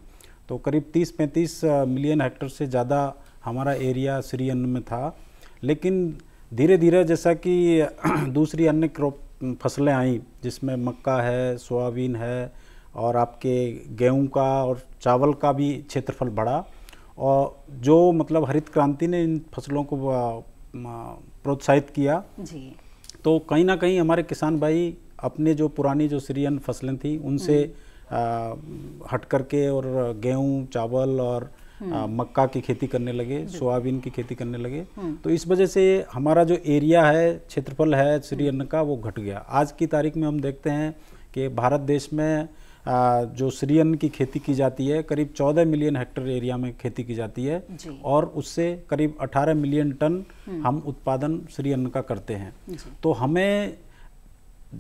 तो करीब 30-35 मिलियन हेक्टर से ज़्यादा हमारा एरिया श्री अन्न में था लेकिन धीरे धीरे जैसा कि दूसरी अन्य क्रॉप फसलें आई जिसमें मक्का है सोयाबीन है और आपके गेहूं का और चावल का भी क्षेत्रफल बढ़ा और जो मतलब हरित क्रांति ने इन फसलों को प्रोत्साहित किया जी तो कहीं ना कहीं हमारे किसान भाई अपने जो पुरानी जो सीरियन फसलें थी उनसे हम्म। हट करके और गेहूँ चावल और आ, हम्म। मक्का की खेती करने लगे सोयाबीन की खेती करने लगे हम्म। तो इस वजह से हमारा जो एरिया है क्षेत्रफल है श्रीअन्न का वो घट गया आज की तारीख में हम देखते हैं कि भारत देश में जो सरियन की खेती की जाती है करीब 14 मिलियन हेक्टर एरिया में खेती की जाती है और उससे करीब 18 मिलियन टन हम्म। हम उत्पादन सरियन का करते हैं तो हमें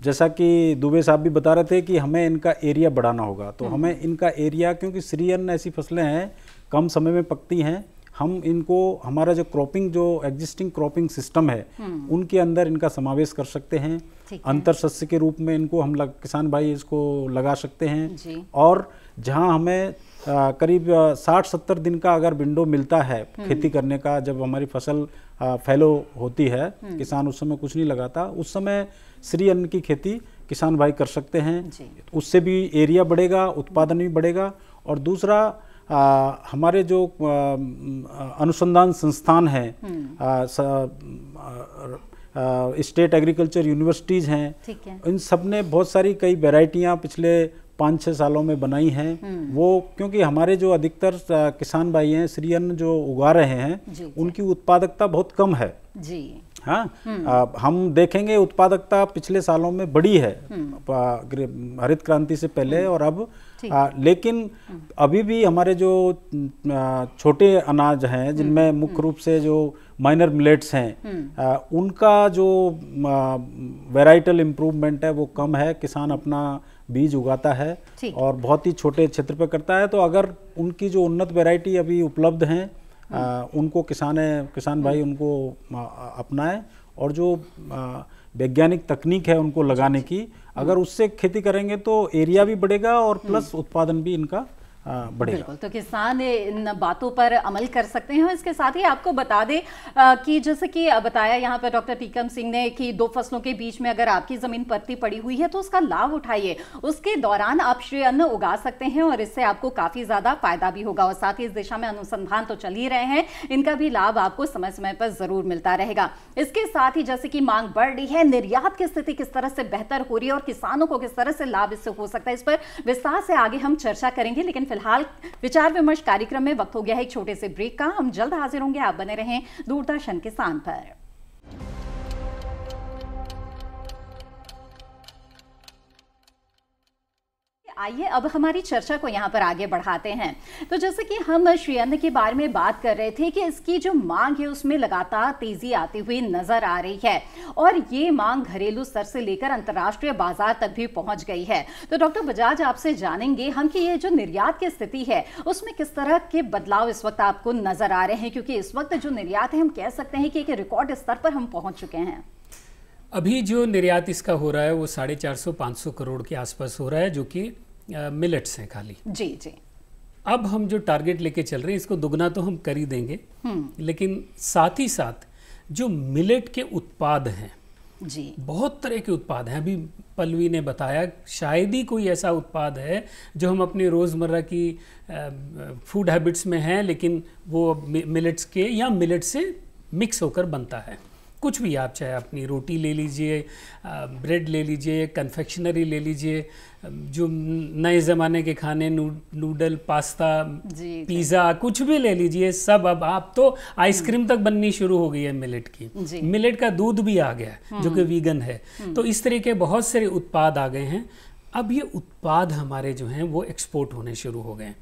जैसा कि दुबे साहब भी बता रहे थे कि हमें इनका एरिया बढ़ाना होगा तो हम्म। हमें इनका एरिया क्योंकि अन्न ऐसी फसलें हैं कम समय में पकती हैं हम इनको हमारा जो क्रॉपिंग जो एग्जिस्टिंग क्रॉपिंग सिस्टम है हम्म। उनके अंदर इनका समावेश कर सकते हैं अंतर सस्य के रूप में इनको हम लग, किसान भाई इसको लगा सकते हैं और जहां हमें आ, करीब साठ सत्तर दिन का अगर विंडो मिलता है हम्म। खेती करने का जब हमारी फसल आ, फैलो होती है हम्म। किसान उस समय कुछ नहीं लगाता उस समय श्री अन्न की खेती किसान भाई कर सकते हैं उससे भी एरिया बढ़ेगा उत्पादन भी बढ़ेगा और दूसरा आ, हमारे जो अनुसंधान संस्थान हैं हम्म। स्टेट एग्रीकल्चर यूनिवर्सिटीज़ हैं इन सब ने बहुत सारी कई वेराइटियाँ पिछले पाँच छः सालों में बनाई हैं हम्म। वो क्योंकि हमारे जो अधिकतर किसान भाई हैं अन्न जो उगा रहे हैं उनकी उत्पादकता बहुत कम है जी हाँ हम्म। आ, हम देखेंगे उत्पादकता पिछले सालों में बड़ी है हरित क्रांति से पहले और अब आ, लेकिन अभी भी हमारे जो छोटे अनाज हैं हम्म, जिनमें मुख्य हम्म। रूप से जो माइनर मिलेट्स हैं हम्म। उनका जो वेराइटल इम्प्रूवमेंट है वो कम है किसान अपना बीज उगाता है और बहुत ही छोटे क्षेत्र पे करता है तो अगर उनकी जो उन्नत वेराइटी अभी उपलब्ध हैं उनको किसान किसान भाई उनको अपनाएं और जो वैज्ञानिक तकनीक है उनको लगाने की अगर उससे खेती करेंगे तो एरिया भी बढ़ेगा और प्लस हम्म। उत्पादन भी इनका हाँ, बिल्कुल
तो किसान इन बातों पर अमल कर सकते हैं इसके साथ ही आपको बता दें कि जैसे कि बताया यहाँ पर डॉक्टर टीकम सिंह ने कि दो फसलों के बीच में अगर आपकी ज़मीन पत्ती पड़ी हुई है तो उसका लाभ उठाइए उसके दौरान आप श्री अन्न उगा सकते हैं और इससे आपको काफ़ी ज़्यादा फायदा भी होगा और साथ ही इस दिशा में अनुसंधान तो चल ही रहे हैं इनका भी लाभ आपको समय समय पर ज़रूर मिलता रहेगा इसके साथ ही जैसे कि मांग बढ़ रही है निर्यात की स्थिति किस तरह से बेहतर हो रही है और किसानों को किस तरह से लाभ इससे हो सकता है इस पर विस्तार से आगे हम चर्चा करेंगे लेकिन फिलहाल विचार विमर्श कार्यक्रम में वक्त हो गया है एक छोटे से ब्रेक का हम जल्द हाजिर होंगे आप बने रहें दूरदर्शन के स्थान पर आइए अब हमारी चर्चा को यहाँ पर आगे बढ़ाते हैं तो जैसे कि हम श्री अन्न के बारे में बात कर रहे थे कि इसकी जो मांग है उसमें लगातार तेजी आती हुई नजर आ रही है और ये मांग घरेलू स्तर से लेकर अंतर्राष्ट्रीय बाजार तक भी पहुंच गई है तो डॉक्टर बजाज आपसे जानेंगे हम कि ये जो निर्यात की स्थिति है उसमें किस तरह के बदलाव इस वक्त आपको नजर आ रहे हैं क्योंकि इस वक्त जो निर्यात है हम कह सकते हैं कि एक रिकॉर्ड स्तर पर हम पहुंच चुके हैं
अभी जो निर्यात इसका हो रहा है वो साढ़े चार सौ पाँच सौ करोड़ के आसपास हो रहा है जो कि मिलेट्स हैं खाली जी जी अब हम जो टारगेट लेके चल रहे हैं इसको दुगना तो हम कर ही देंगे हम्म। लेकिन साथ ही साथ जो मिलेट के उत्पाद हैं जी बहुत तरह के उत्पाद हैं अभी पल्लवी ने बताया शायद ही कोई ऐसा उत्पाद है जो हम अपने रोज़मर्रा की फूड हैबिट्स में हैं लेकिन वो मिलेट्स के या मिलेट से मिक्स होकर बनता है कुछ भी आप चाहे अपनी रोटी ले लीजिए ब्रेड ले लीजिए कन्फेक्शनरी ले लीजिए जो नए ज़माने के खाने नूडल पास्ता पिज़्ज़ा कुछ भी ले लीजिए सब अब आप तो आइसक्रीम तक बननी शुरू हो गई है मिलेट की मिलेट का दूध भी आ गया जो हम्म। कि वीगन है हम्म। तो इस तरीके बहुत सारे उत्पाद आ गए हैं अब ये उत्पाद हमारे जो हैं वो एक्सपोर्ट होने शुरू हो गए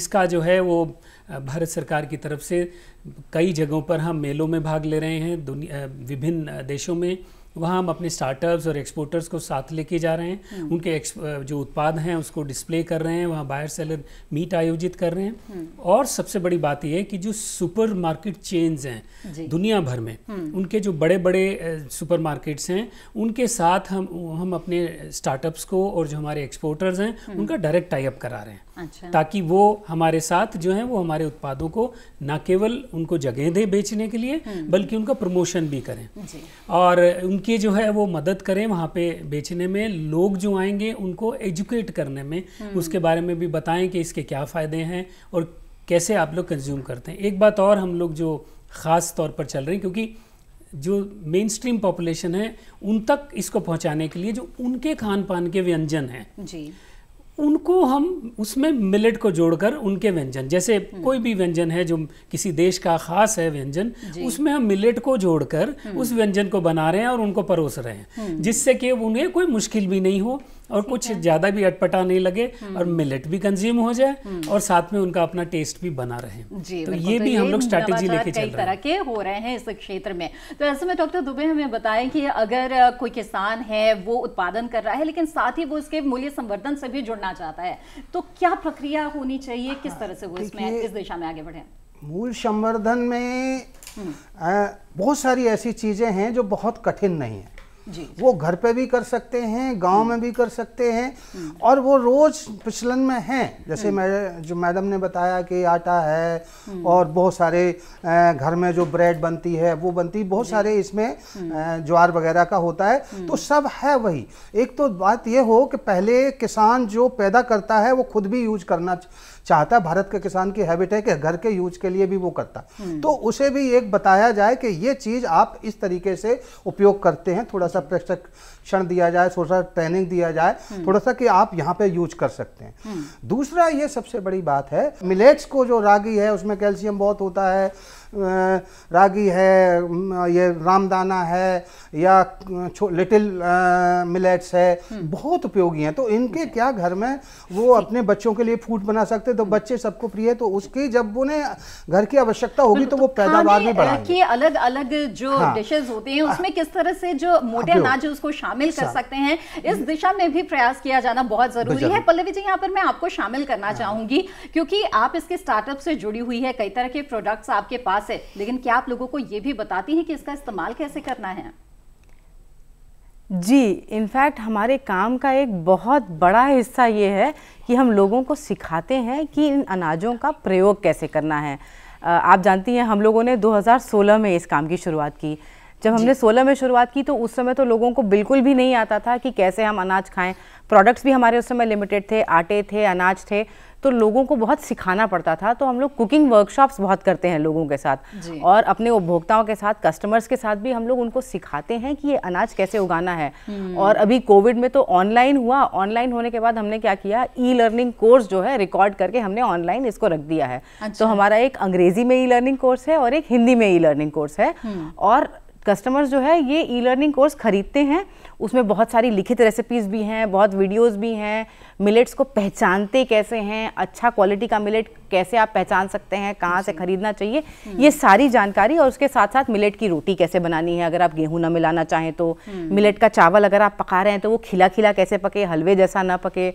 इसका जो है वो भारत सरकार की तरफ से कई जगहों पर हम मेलों में भाग ले रहे हैं दुनिया विभिन्न देशों में वहाँ हम अपने स्टार्टअप्स और एक्सपोर्टर्स को साथ लेके जा रहे हैं हम्म। उनके जो उत्पाद हैं उसको डिस्प्ले कर रहे हैं वहाँ बायर सेलर मीट आयोजित कर रहे हैं हम्म। और सबसे बड़ी बात यह है कि जो सुपर मार्केट चेन्स हैं दुनिया भर में हम्म। उनके जो बड़े बड़े सुपर मार्केट्स हैं उनके साथ हम हम अपने स्टार्टअप्स को और जो हमारे एक्सपोर्टर्स हैं उनका डायरेक्ट टाइप करा रहे हैं अच्छा। ताकि वो हमारे साथ जो है वो हमारे उत्पादों को ना केवल उनको जगह दें बेचने के लिए बल्कि उनका प्रमोशन भी करें और उन उनके जो है वो मदद करें वहाँ पे बेचने में लोग जो आएंगे उनको एजुकेट करने में हम्म। उसके बारे में भी बताएं कि इसके क्या फ़ायदे हैं और कैसे आप लोग कंज्यूम करते हैं एक बात और हम लोग जो ख़ास तौर पर चल रहे हैं क्योंकि जो मेन स्ट्रीम पॉपुलेशन है उन तक इसको पहुँचाने के लिए जो उनके खान पान के व्यंजन हैं जी उनको हम उसमें मिलेट को जोड़कर उनके व्यंजन जैसे हम्म। कोई भी व्यंजन है जो किसी देश का खास है व्यंजन उसमें हम मिलेट को जोड़कर हम्म। उस व्यंजन को बना रहे हैं और उनको परोस रहे हैं हम्म। जिससे कि उन्हें कोई मुश्किल भी नहीं हो और कुछ ज़्यादा भी अटपटा नहीं लगे हम्म। और मिलेट भी कंज्यूम हो जाए हम्म। और साथ में उनका अपना टेस्ट भी बना रहे
तो ये तो भी हम लोग स्ट्रैटेजी लेके चल तरह के हो रहे हैं इस क्षेत्र में तो ऐसे में डॉक्टर दुबे हमें बताएं कि अगर कोई किसान है वो उत्पादन कर रहा है लेकिन साथ ही वो इसके मूल्य संवर्धन से भी जुड़ना चाहता है तो क्या प्रक्रिया होनी चाहिए किस हाँ। तरह से वो इसमें इस दिशा में आगे बढ़े
मूल संवर्धन में आ, हम्म। बहुत सारी ऐसी चीज़ें हैं जो बहुत कठिन नहीं है जी वो घर पे भी कर सकते हैं गांव में भी कर सकते हैं और वो रोज पिछलन में हैं जैसे हम्म। मैं जो मैडम ने बताया कि आटा है हम्म। और बहुत सारे घर में जो ब्रेड बनती है वो बनती बहुत सारे इसमें हम्म। ज्वार वगैरह का होता है तो सब है वही एक तो बात ये हो कि पहले किसान जो पैदा करता है वो खुद भी यूज करना चाहता है भारत के किसान की हैबिट है कि घर के यूज के लिए भी वो करता हम्म। तो उसे भी एक बताया जाए कि ये चीज़ आप इस तरीके से उपयोग करते हैं थोड़ा सा प्रशिक्षण दिया जाए थोड़ा सा ट्रेनिंग दिया जाए हम्म। थोड़ा सा कि आप यहाँ पे यूज कर सकते हैं हम्म। दूसरा ये सबसे बड़ी बात है मिलेट्स को जो रागी है उसमें कैल्शियम बहुत होता है रागी है ये रामदाना है या लिटिल मिलेट्स है हम्म। बहुत उपयोगी हैं तो इनके क्या घर में वो अपने बच्चों के लिए फूड बना सकते तो बच्चे सबको प्रिय है तो उसकी जब उन्हें घर की आवश्यकता होगी तो वो तो पैदावार में बढ़ाएंगे
अलग अलग जो डिशेज हाँ। होते हैं उसमें हाँ। किस तरह से जो मोटे अनाज है उसको शामिल कर सकते हैं इस दिशा में भी प्रयास किया जाना बहुत जरूरी है पल्लवी जी यहाँ पर मैं आपको शामिल करना हाँ। चाहूंगी क्योंकि आप इसके स्टार्टअप से जुड़ी हुई है कई तरह के प्रोडक्ट्स आपके पास पास है लेकिन क्या आप लोगों को ये भी बताती हैं कि इसका इस्तेमाल कैसे करना है
जी इनफैक्ट हमारे काम का एक बहुत बड़ा हिस्सा ये है कि हम लोगों को सिखाते हैं कि इन अनाजों का प्रयोग कैसे करना है आप जानती हैं हम लोगों ने 2016 में इस काम की शुरुआत की जब हमने 16 में शुरुआत की तो उस समय तो लोगों को बिल्कुल भी नहीं आता था कि कैसे हम अनाज खाएं प्रोडक्ट्स भी हमारे उस समय लिमिटेड थे आटे थे अनाज थे तो लोगों को बहुत सिखाना पड़ता था तो हम लोग कुकिंग वर्कशॉप्स बहुत करते हैं लोगों के साथ और अपने उपभोक्ताओं के साथ कस्टमर्स के साथ भी हम लोग उनको सिखाते हैं कि ये अनाज कैसे उगाना है हम्म। और अभी कोविड में तो ऑनलाइन हुआ ऑनलाइन होने के बाद हमने क्या किया ई लर्निंग कोर्स जो है रिकॉर्ड करके हमने ऑनलाइन इसको रख दिया है अच्छा। तो हमारा एक अंग्रेजी में ई लर्निंग कोर्स है और एक हिंदी में ई लर्निंग कोर्स है हम्म। और कस्टमर्स जो है ये ई लर्निंग कोर्स खरीदते हैं उसमें बहुत सारी लिखित रेसिपीज़ भी हैं बहुत वीडियोज़ भी हैं मिलेट्स को पहचानते कैसे हैं अच्छा क्वालिटी का मिलेट कैसे आप पहचान सकते हैं कहाँ से खरीदना चाहिए हम्म। ये सारी जानकारी और उसके साथ साथ मिलेट की रोटी कैसे बनानी है अगर आप गेहूँ ना मिलाना चाहें तो मिलेट हम्म। का चावल अगर आप पका रहे हैं तो वो खिला खिला कैसे पके हलवे जैसा ना पके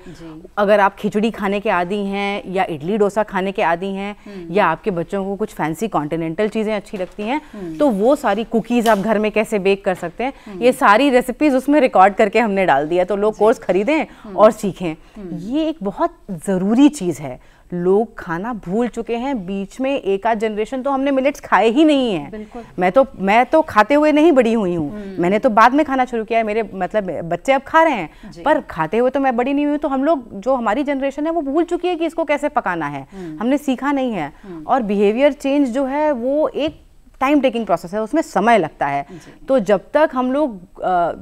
अगर आप खिचड़ी खाने के आदि हैं या इडली डोसा खाने के आदि हैं हम्म। या आपके बच्चों को कुछ फैंसी कॉन्टिनेंटल चीज़ें अच्छी लगती हैं तो वो सारी कुकीज़ आप घर में कैसे बेक कर सकते हैं ये सारी रेसिपीज़ उस उसमें रिकॉर्ड करके हमने डाल दिया तो लोग कोर्स खरीदें हम्म। और सीखें हम्म। ये एक बहुत ज़रूरी चीज़ है लोग खाना भूल चुके हैं बीच में एक आध जनरेशन तो हमने मिलेट्स खाए ही नहीं है मैं तो मैं तो खाते हुए नहीं बड़ी हुई हूँ हम्म। मैंने तो बाद में खाना शुरू किया है मेरे मतलब बच्चे अब खा रहे हैं पर खाते हुए तो मैं बड़ी नहीं हुई तो हम लोग जो हमारी जनरेशन है वो भूल चुकी है कि इसको कैसे पकाना है हमने सीखा नहीं है और बिहेवियर चेंज जो है वो एक टाइम टेकिंग प्रोसेस है उसमें समय लगता है तो जब तक हम लोग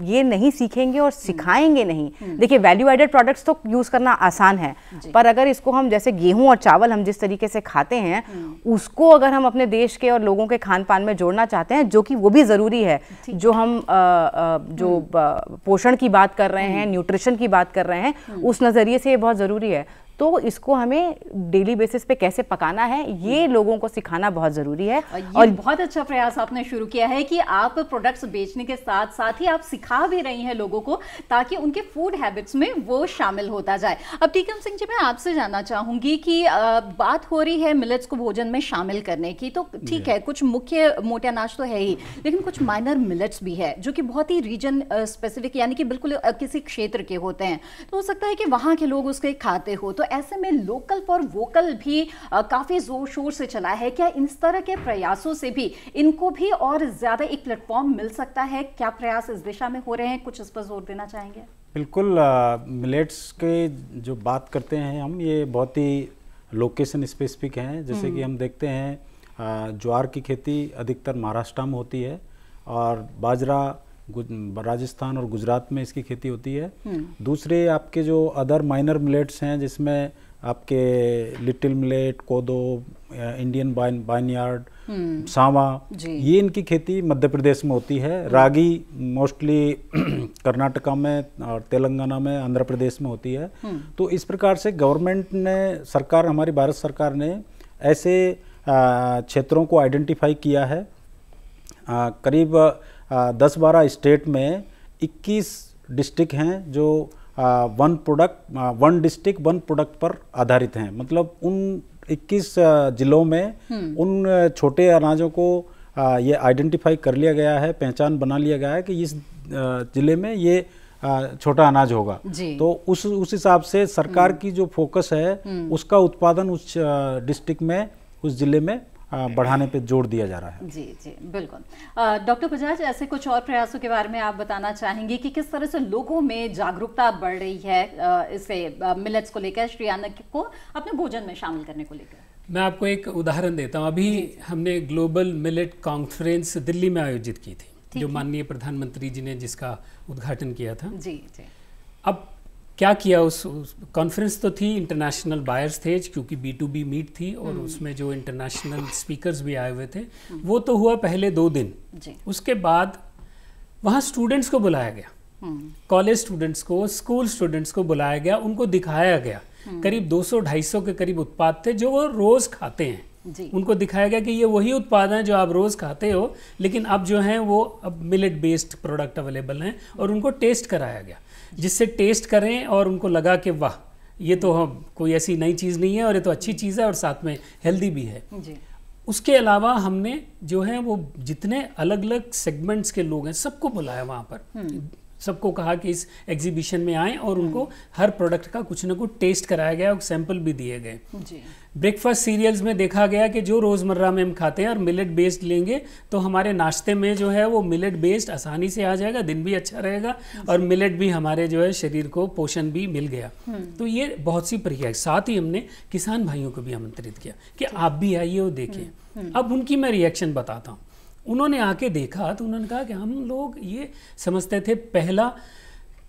ये नहीं सीखेंगे और सिखाएंगे हम्म। नहीं हम्म। देखिए वैल्यू एडेड प्रोडक्ट्स तो यूज़ करना आसान है पर अगर इसको हम जैसे गेहूं और चावल हम जिस तरीके से खाते हैं हम्म। उसको अगर हम अपने देश के और लोगों के खान पान में जोड़ना चाहते हैं जो कि वो भी ज़रूरी है जो हम आ, आ, जो पोषण की बात कर रहे हैं न्यूट्रिशन की बात कर रहे हैं उस नज़रिए से ये बहुत ज़रूरी है तो इसको हमें डेली बेसिस पे कैसे पकाना है ये हम्म। लोगों को सिखाना बहुत ज़रूरी है और, और
बहुत अच्छा प्रयास आपने शुरू किया है कि आप प्रोडक्ट्स बेचने के साथ साथ ही आप सिखा भी रही हैं लोगों को ताकि उनके फूड हैबिट्स में वो शामिल होता जाए अब टीकम सिंह जी मैं आपसे जानना चाहूँगी कि बात हो रही है मिलेट्स को भोजन में शामिल करने की तो ठीक है कुछ मुख्य मोटे अनाज तो है ही लेकिन कुछ माइनर मिलेट्स भी है जो कि बहुत ही रीजन स्पेसिफिक यानी कि बिल्कुल किसी क्षेत्र के होते हैं तो हो सकता है कि वहाँ के लोग उसके खाते हो तो ऐसे में लोकल फॉर वोकल भी काफ़ी ज़ोर शोर से चला है क्या इस तरह के प्रयासों से भी इनको भी और ज़्यादा एक प्लेटफॉर्म मिल सकता है क्या प्रयास इस दिशा में हो रहे हैं कुछ इस पर जोर देना चाहेंगे
बिल्कुल मिलेट्स के जो बात करते हैं हम ये बहुत ही लोकेशन स्पेसिफिक हैं जैसे कि हम्म। हम देखते हैं ज्वार की खेती अधिकतर महाराष्ट्र में होती है और बाजरा राजस्थान और गुजरात में इसकी खेती होती है हम्म। दूसरे आपके जो अदर माइनर मिलेट्स हैं जिसमें आपके लिटिल मिलेट कोदो इंडियन बाइन यार्ड सावा ये इनकी खेती मध्य प्रदेश में होती है हम्म। रागी मोस्टली कर्नाटका में और तेलंगाना में आंध्र प्रदेश में होती है हम्म। तो इस प्रकार से गवर्नमेंट ने सरकार हमारी भारत सरकार ने ऐसे क्षेत्रों को आइडेंटिफाई किया है आ, करीब दस बारह स्टेट में इक्कीस डिस्ट्रिक्ट हैं जो one product one district one product पर आधारित हैं मतलब उन 21 जिलों में हम्म। उन छोटे अनाजों को ये आइडेंटिफाई कर लिया गया है पहचान बना लिया गया है कि इस ज़िले में ये छोटा अनाज होगा तो उस उस हिसाब से सरकार हम्म। की जो फोकस है हम्म। उसका उत्पादन उस डिस्ट्रिक्ट में उस ज़िले में बढ़ाने पे जोर दिया जा रहा
है जी जी बिल्कुल डॉक्टर बजाज ऐसे कुछ और प्रयासों के बारे में आप बताना चाहेंगे कि किस तरह से लोगों में जागरूकता बढ़ रही है इसे मिलेट्स को लेकर श्री आनक को अपने भोजन में शामिल करने को लेकर
मैं आपको एक उदाहरण देता हूँ अभी हमने ग्लोबल मिलेट कॉन्फ्रेंस दिल्ली में आयोजित की थी जो माननीय प्रधानमंत्री जी ने जिसका उद्घाटन किया था जी जी अब क्या किया उस, कॉन्फ्रेंस तो थी इंटरनेशनल बायर्स थे क्योंकि बी टू बी मीट थी और हम्म। उसमें जो इंटरनेशनल स्पीकर्स भी आए हुए थे वो तो हुआ पहले दो दिन उसके बाद वहाँ स्टूडेंट्स को बुलाया गया कॉलेज हम्म। स्टूडेंट्स को स्कूल स्टूडेंट्स को बुलाया गया उनको दिखाया गया हम्म। करीब 200-250 के करीब उत्पाद थे जो वो रोज़ खाते हैं उनको दिखाया गया कि ये वही उत्पाद हैं जो आप रोज़ खाते हो लेकिन अब जो हैं वो अब मिलेट बेस्ड प्रोडक्ट अवेलेबल हैं और उनको टेस्ट कराया गया जिससे टेस्ट करें और उनको लगा कि वाह ये तो हम कोई ऐसी नई चीज़ नहीं है और ये तो अच्छी चीज़ है और साथ में हेल्दी भी है जी उसके अलावा हमने जो है वो जितने अलग अलग सेगमेंट्स के लोग हैं सबको बुलाया वहाँ पर हम्म। सबको कहा कि इस एग्जीबिशन में आए और उनको हर प्रोडक्ट का कुछ ना कुछ टेस्ट कराया गया और सैंपल भी दिए गए ब्रेकफास्ट सीरियल्स में देखा गया कि जो रोज़मर्रा में हम खाते हैं और मिलेट बेस्ड लेंगे तो हमारे नाश्ते में जो है वो मिलेट बेस्ड आसानी से आ जाएगा दिन भी अच्छा रहेगा और मिलेट भी हमारे जो है शरीर को पोषण भी मिल गया हम्म। तो ये बहुत सी प्रक्रिया साथ ही हमने किसान भाइयों को भी आमंत्रित किया कि आप भी आइए और देखिए हम्म। हम्म। अब उनकी मैं रिएक्शन बताता हूँ उन्होंने आके देखा तो उन्होंने कहा कि हम लोग ये समझते थे पहला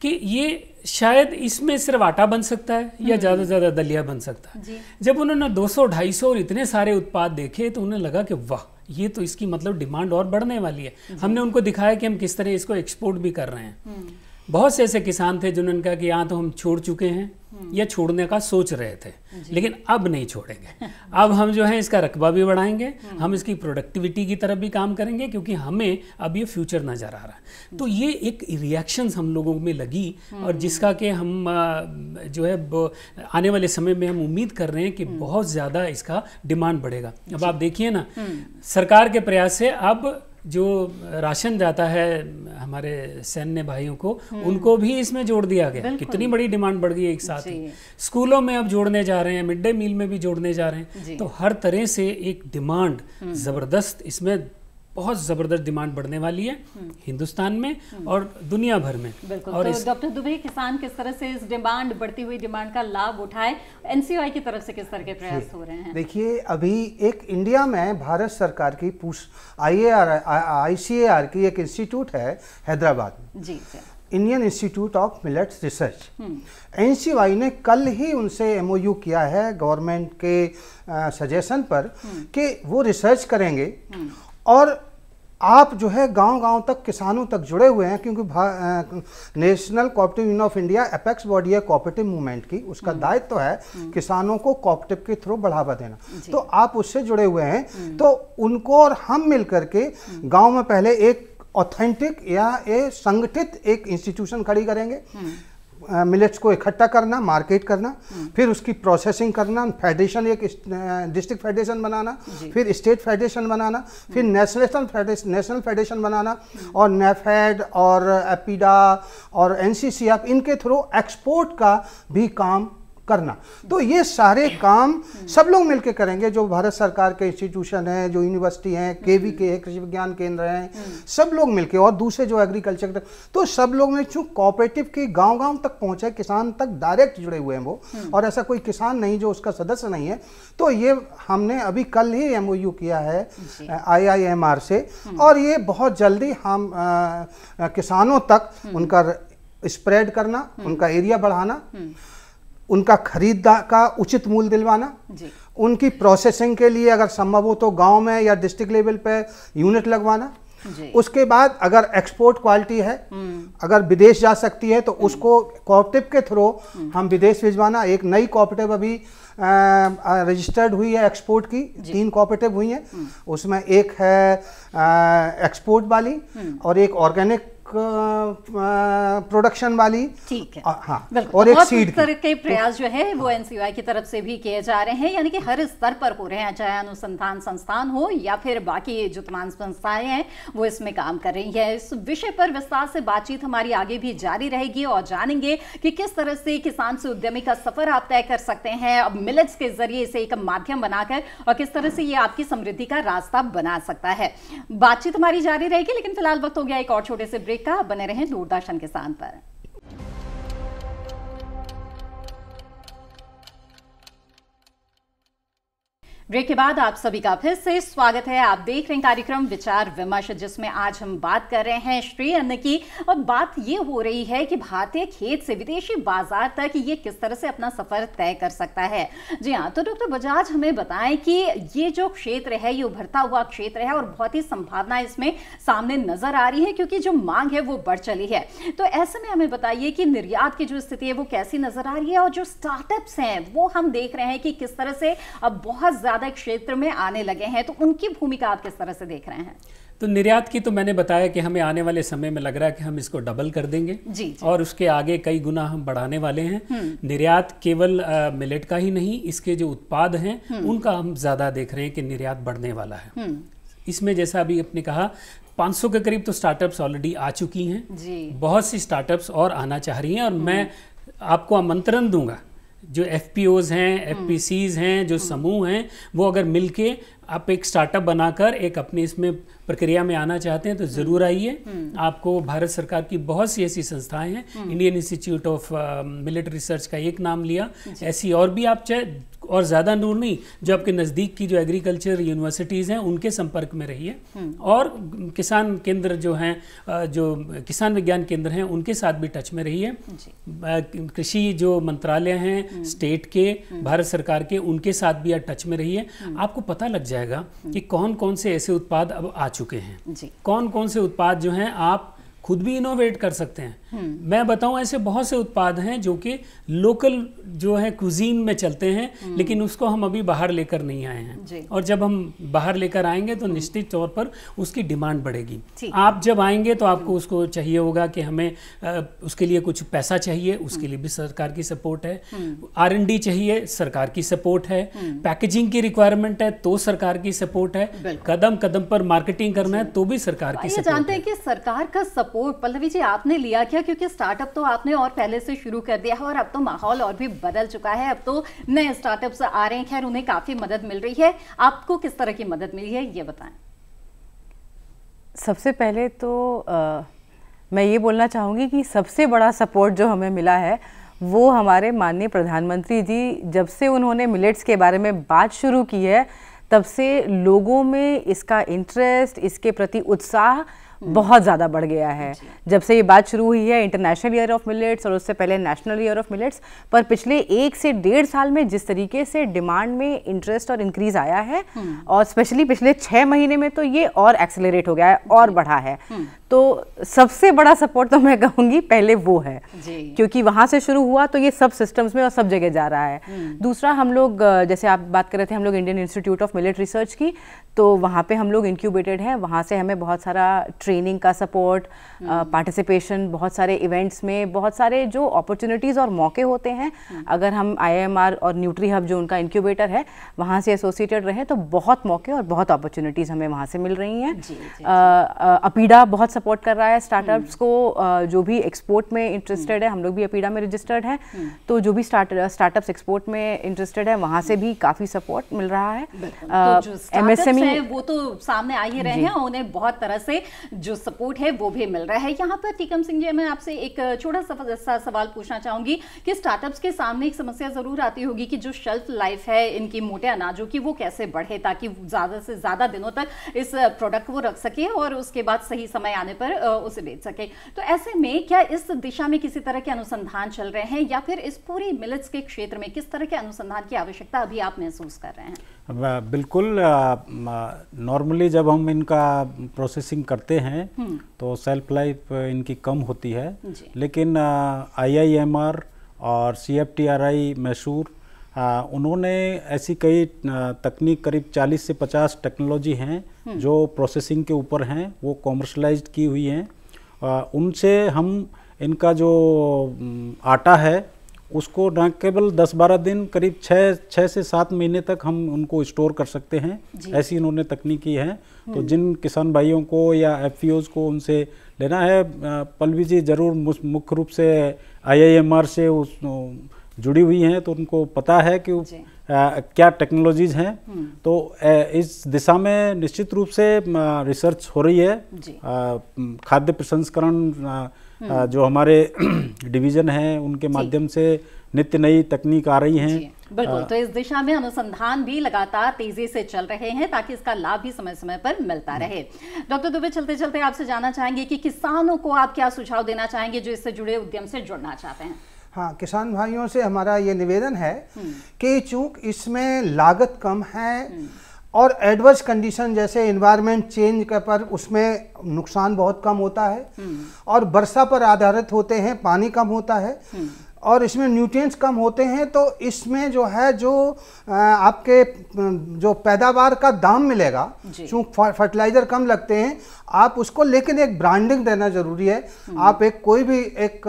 कि ये शायद इसमें सिर्फ आटा बन सकता है या हम्म। ज़्यादा से ज़्यादा दलिया बन सकता है जब उन्होंने 200, 250 और इतने सारे उत्पाद देखे तो उन्हें लगा कि वाह ये तो इसकी मतलब डिमांड और बढ़ने वाली है हमने उनको दिखाया कि हम किस तरह इसको एक्सपोर्ट भी कर रहे हैं हम्म। बहुत से ऐसे किसान थे जिन्होंने कहा कि यहाँ तो हम छोड़ चुके हैं हम्म। या छोड़ने का सोच रहे थे लेकिन अब नहीं छोड़ेंगे अब हम जो है इसका रकबा भी बढ़ाएंगे हम्म। हम इसकी प्रोडक्टिविटी की तरफ भी काम करेंगे क्योंकि हमें अब ये फ्यूचर नज़र आ रहा है तो ये एक रिएक्शन हम लोगों में लगी और हम्म। जिसका कि हम जो है आने वाले समय में हम उम्मीद कर रहे हैं कि बहुत ज़्यादा इसका डिमांड बढ़ेगा अब आप देखिए ना सरकार के प्रयास से अब जो राशन जाता है हमारे सैन्य भाइयों को हम्म। उनको भी इसमें जोड़ दिया गया कितनी बड़ी डिमांड बढ़ गई एक साथ ही स्कूलों में अब जोड़ने जा रहे हैं मिड डे मील में भी जोड़ने जा रहे हैं तो हर तरह से एक डिमांड हम्म। जबरदस्त इसमें बहुत ज़बरदस्त डिमांड बढ़ने वाली है हम्म। हिंदुस्तान में हम्म। और दुनिया भर में और तो
डॉक्टर दुबे किसान किस तरह से इस डिमांड बढ़ती हुई डिमांड का लाभ उठाए एनसीआई की तरफ से किस तरह के प्रयास हो रहे हैं
देखिए अभी एक
इंडिया में भारत सरकार की आई आईसीएआर की एक इंस्टीट्यूट है हैदराबाद में जी Indian Institute of Millets Research हम्म। एनसीवाई ने कल ही उनसे एमओयू किया है गवर्नमेंट के सजेशन पर कि वो रिसर्च करेंगे और आप जो है गांव-गांव तक किसानों तक जुड़े हुए हैं क्योंकि National Cooperative Union of India apex body है कॉपरेटिव मूवमेंट की उसका हम्म। दायित्व तो है हम्म। किसानों को कॉपरेटिव के थ्रू बढ़ावा देना तो आप उससे जुड़े हुए हैं हम्म। तो उनको और हम मिल करके गाँव में पहले एक ऑथेंटिक या ए संगठित एक इंस्टीट्यूशन खड़ी करेंगे मिलेट्स को इकट्ठा करना मार्केट करना हम्म। फिर उसकी प्रोसेसिंग करना फेडरेशन एक डिस्ट्रिक्ट फेडरेशन बनाना फिर स्टेट फेडरेशन बनाना हम्म। फिर नेशनल फेडरेशन नेशनल फेडरेशन बनाना हम्म। और नेफेड और एपिडा और एनसीसीएफ इनके थ्रू एक्सपोर्ट का भी काम करना तो ये सारे काम सब लोग मिलकर करेंगे जो भारत सरकार के इंस्टीट्यूशन हैं जो यूनिवर्सिटी हैं के वी के है कृषि विज्ञान केंद्र हैं सब लोग मिलकर और दूसरे जो एग्रीकल्चर तो सब लोग में चूँ कोऑपरेटिव की गाँव गाँव तक पहुँचे किसान तक डायरेक्ट जुड़े हुए हैं वो और ऐसा कोई किसान नहीं जो उसका सदस्य नहीं है तो ये हमने अभी कल ही एम किया है आई से और ये बहुत जल्दी हम किसानों तक हम्म। उनका स्प्रेड करना हम्म। उनका एरिया बढ़ाना हम्म। उनका खरीद का उचित मूल्य दिलवाना उनकी प्रोसेसिंग के लिए अगर संभव हो तो गांव में या डिस्ट्रिक्ट लेवल पे यूनिट लगवाना उसके बाद अगर एक्सपोर्ट क्वालिटी है हम्म। अगर विदेश जा सकती है तो हम्म। उसको कॉपरेटिव के थ्रू हम्म। हम विदेश भिजवाना एक नई कॉपरेटिव अभी रजिस्टर्ड हुई है एक्सपोर्ट की तीन कॉपरेटिव हुई हैं उसमें एक है एक्सपोर्ट वाली और एक ऑर्गेनिक प्रोडक्शन वाली ठीक है हाँ और एक सीड तो
तरह के प्रयास जो है वो एनसीवाई की तरफ से भी किए जा रहे हैं यानी कि हर स्तर पर हो रहे हैं चाहे अनुसंधान संस्थान हो या फिर बाकी जो तमाम संस्थाएं हैं वो इसमें काम कर रही है इस विषय पर विस्तार से बातचीत हमारी आगे भी जारी रहेगी और जानेंगे कि किस तरह से किसान से उद्यमी का सफर आप तय कर सकते हैं अब मिलेट्स के जरिए इसे एक माध्यम बनाकर और किस तरह से ये आपकी समृद्धि का रास्ता बना सकता है बातचीत हमारी जारी रहेगी लेकिन फिलहाल वक्त हो गया एक और छोटे से ब्रेक देखा बने रहें दूरदर्शन के साथ पर ब्रेक के बाद आप सभी का फिर से स्वागत है आप देख रहे हैं कार्यक्रम विचार विमर्श जिसमें आज हम बात कर रहे हैं श्री अन्न की और बात ये हो रही है कि भारतीय खेत से विदेशी बाजार तक ये किस तरह से अपना सफर तय कर सकता है जी हाँ तो डॉक्टर बजाज हमें बताएं कि ये जो क्षेत्र है ये उभरता हुआ क्षेत्र है और बहुत ही संभावना इसमें सामने नजर आ रही है क्योंकि जो मांग है वो बढ़ चली है तो ऐसे में हमें बताइए कि निर्यात की जो स्थिति है वो कैसी नजर आ रही है और जो स्टार्टअप्स हैं वो हम देख रहे हैं कि किस तरह से अब बहुत ज्यादा ज़्यादा क्षेत्र में आने लगे हैं तो उनकी भूमिका आप किस तरह से देख रहे हैं
तो निर्यात की तो मैंने बताया कि हमें आने वाले समय में लग रहा है कि हम इसको डबल कर देंगे जी, जी। और उसके आगे कई गुना हम बढ़ाने वाले हैं हम्म। निर्यात केवल मिलेट का ही नहीं इसके जो उत्पाद हैं हम्म। उनका हम ज़्यादा देख रहे हैं कि निर्यात बढ़ने वाला है हम्म। इसमें जैसा अभी आपने कहा 500 के करीब तो स्टार्टअप्स ऑलरेडी आ चुकी हैं बहुत सी स्टार्टअप्स और आना चाह रही हैं और मैं आपको आमंत्रण दूंगा जो एफ हैं एफ हम्म। हैं जो हम्म। समूह हैं वो अगर मिल के आप एक स्टार्टअप बनाकर एक अपने इसमें प्रक्रिया में आना चाहते हैं तो हम्म। ज़रूर आइए आपको भारत सरकार की बहुत सी ऐसी संस्थाएं हैं Indian Institute of Military Research का एक नाम लिया ऐसी और भी आप चाहे और ज़्यादा दूर नहीं जो आपके नज़दीक की जो एग्रीकल्चर यूनिवर्सिटीज़ हैं उनके संपर्क में रहिए हम्म। और किसान केंद्र जो हैं जो किसान विज्ञान केंद्र हैं उनके साथ भी टच में रहिए कृषि जो मंत्रालय हैं स्टेट हम्म। के हम्म। भारत सरकार के उनके साथ भी टच में रहिए आपको पता लग जाएगा कि कौन कौन से ऐसे उत्पाद अब आ चुके हैं कौन कौन से उत्पाद जो हैं आप खुद भी इनोवेट कर सकते हैं हम्म। मैं बताऊं ऐसे बहुत से उत्पाद हैं जो कि लोकल जो है कुजीन में चलते हैं हम्म। लेकिन उसको हम अभी बाहर लेकर नहीं आए हैं और जब हम बाहर लेकर आएंगे तो निश्चित तौर पर उसकी डिमांड बढ़ेगी आप जब आएंगे तो आपको हम्म। उसको चाहिए होगा कि हमें उसके लिए कुछ पैसा चाहिए उसके लिए भी सरकार की सपोर्ट है आर चाहिए सरकार की सपोर्ट है पैकेजिंग की रिक्वायरमेंट है तो सरकार की सपोर्ट है कदम कदम पर मार्केटिंग करना है तो भी सरकार तो की जानते
हैं कि सरकार का सपोर्ट पल्लवी जी आपने लिया क्या है क्योंकि स्टार्टअप तो आपने और पहले से शुरू कर दिया है और अब तो माहौल और भी बदल चुका है अब तो नए स्टार्टअप्स आ रहे हैं खैर उन्हें काफ़ी मदद मिल रही है आपको किस तरह की मदद मिली है ये बताएं
सबसे पहले तो आ, मैं ये बोलना चाहूंगी कि सबसे बड़ा सपोर्ट जो हमें मिला है वो हमारे माननीय प्रधानमंत्री जी जब से उन्होंने मिलेट्स के बारे में बात शुरू की है तब से लोगों में इसका इंटरेस्ट इसके प्रति उत्साह हम्म। बहुत ज़्यादा बढ़ गया है जब से ये बात शुरू हुई है इंटरनेशनल ईयर ऑफ मिलेट्स और उससे पहले नेशनल ईयर ऑफ मिलेट्स पर पिछले एक से डेढ़ साल में जिस तरीके से डिमांड में इंटरेस्ट और इंक्रीज आया है हम्म। और स्पेशली पिछले छः महीने में तो ये और एक्सेलरेट हो गया है और बढ़ा है हम्म। तो सबसे बड़ा सपोर्ट तो मैं कहूँगी पहले वो है क्योंकि वहाँ से शुरू हुआ तो ये सब सिस्टम्स में और सब जगह जा रहा है हम्म। दूसरा हम लोग जैसे आप बात कर रहे थे हम लोग Indian Institute of millet research की तो वहाँ पे हम लोग इंक्यूबेटेड हैं वहाँ से हमें बहुत सारा ट्रेनिंग का सपोर्ट हम्म। पार्टिसिपेशन बहुत सारे इवेंट्स में बहुत सारे जो अपॉर्चुनिटीज़ और मौके होते हैं हम्म। अगर हम आई और न्यूट्री हब जो उनका इंक्यूबेटर है वहाँ से एसोसिएटेड रहें तो बहुत मौके और बहुत अपॉर्चुनिटीज़ हमें वहाँ से मिल रही हैं अपीडा बहुत सपोर्ट कर रहा है स्टार्टअप्स हम्म। को जो भी एक्सपोर्ट में इंटरेस्टेड है हम्म। हम लोग भी अपीडा में रजिस्टर्ड हैं हम्म। तो जो भी स्टार्ट स्टार्टअप्स एक्सपोर्ट में इंटरेस्टेड है वहाँ से भी काफ़ी सपोर्ट मिल रहा है एम एस एम
वो तो सामने आ ही रहे हैं उन्हें बहुत तरह से जो सपोर्ट है वो भी मिल रहा है यहाँ पर टीकम सिंह जी मैं आपसे एक छोटा सा सवाल पूछना चाहूँगी कि स्टार्टअप्स के सामने एक समस्या ज़रूर आती होगी कि जो शेल्फ लाइफ है इनकी मोटे अनाजों की वो कैसे बढ़े ताकि ज़्यादा से ज़्यादा दिनों तक इस प्रोडक्ट को रख सके और उसके बाद सही समय आने पैमाने पर उसे बेच सके तो ऐसे में क्या इस दिशा में किसी तरह के अनुसंधान चल रहे हैं या फिर इस पूरी मिलिट्स के क्षेत्र में किस तरह के अनुसंधान की आवश्यकता अभी आप महसूस कर रहे
हैं बिल्कुल नॉर्मली जब हम इनका प्रोसेसिंग करते हैं हम्म। तो सेल्फ लाइफ इनकी कम होती है लेकिन आई और C F T R I Mysore आ, हाँ, उन्होंने ऐसी कई तकनीक करीब 40 से 50 टेक्नोलॉजी हैं हम्म। जो प्रोसेसिंग के ऊपर हैं वो कॉमर्शलाइज की हुई हैं उनसे हम इनका जो आटा है उसको न केवल 10-12 दिन करीब 6 छः से 7 महीने तक हम उनको स्टोर कर सकते हैं ऐसी इन्होंने तकनीक की है तो हम्म। जिन किसान भाइयों को या एफ e को उनसे लेना है पलवी जी ज़रूर मुख्य रूप से आई से उस जुड़ी हुई हैं तो उनको पता है कि आ, क्या टेक्नोलॉजीज हैं हम्म। तो ए, इस दिशा में निश्चित रूप से रिसर्च हो रही है खाद्य प्रसंस्करण हम्म। जो हमारे डिवीजन हैं उनके माध्यम से नित्य नई तकनीक आ रही हैं बिल्कुल तो इस
दिशा में अनुसंधान भी लगातार तेजी से चल रहे हैं ताकि इसका लाभ भी समय समय पर मिलता रहे डॉक्टर दुबे चलते चलते आपसे जानना चाहेंगे कि किसानों को आप क्या सुझाव देना चाहेंगे जो इससे जुड़े उद्यम से जुड़ना चाहते हैं
हाँ किसान भाइयों से हमारा ये निवेदन है हम्म। कि चूंक इसमें लागत कम है हम्म। और एडवर्स कंडीशन जैसे इन्वायरमेंट चेंज के पर उसमें नुकसान बहुत कम होता है हम्म। और वर्षा पर आधारित होते हैं पानी कम होता है और इसमें न्यूट्रिएंट्स कम होते हैं तो इसमें जो है जो आपके जो पैदावार का दाम मिलेगा चूँकि फर्टिलाइज़र कम लगते हैं आप उसको लेकिन एक ब्रांडिंग देना ज़रूरी है हम्म। आप एक कोई भी एक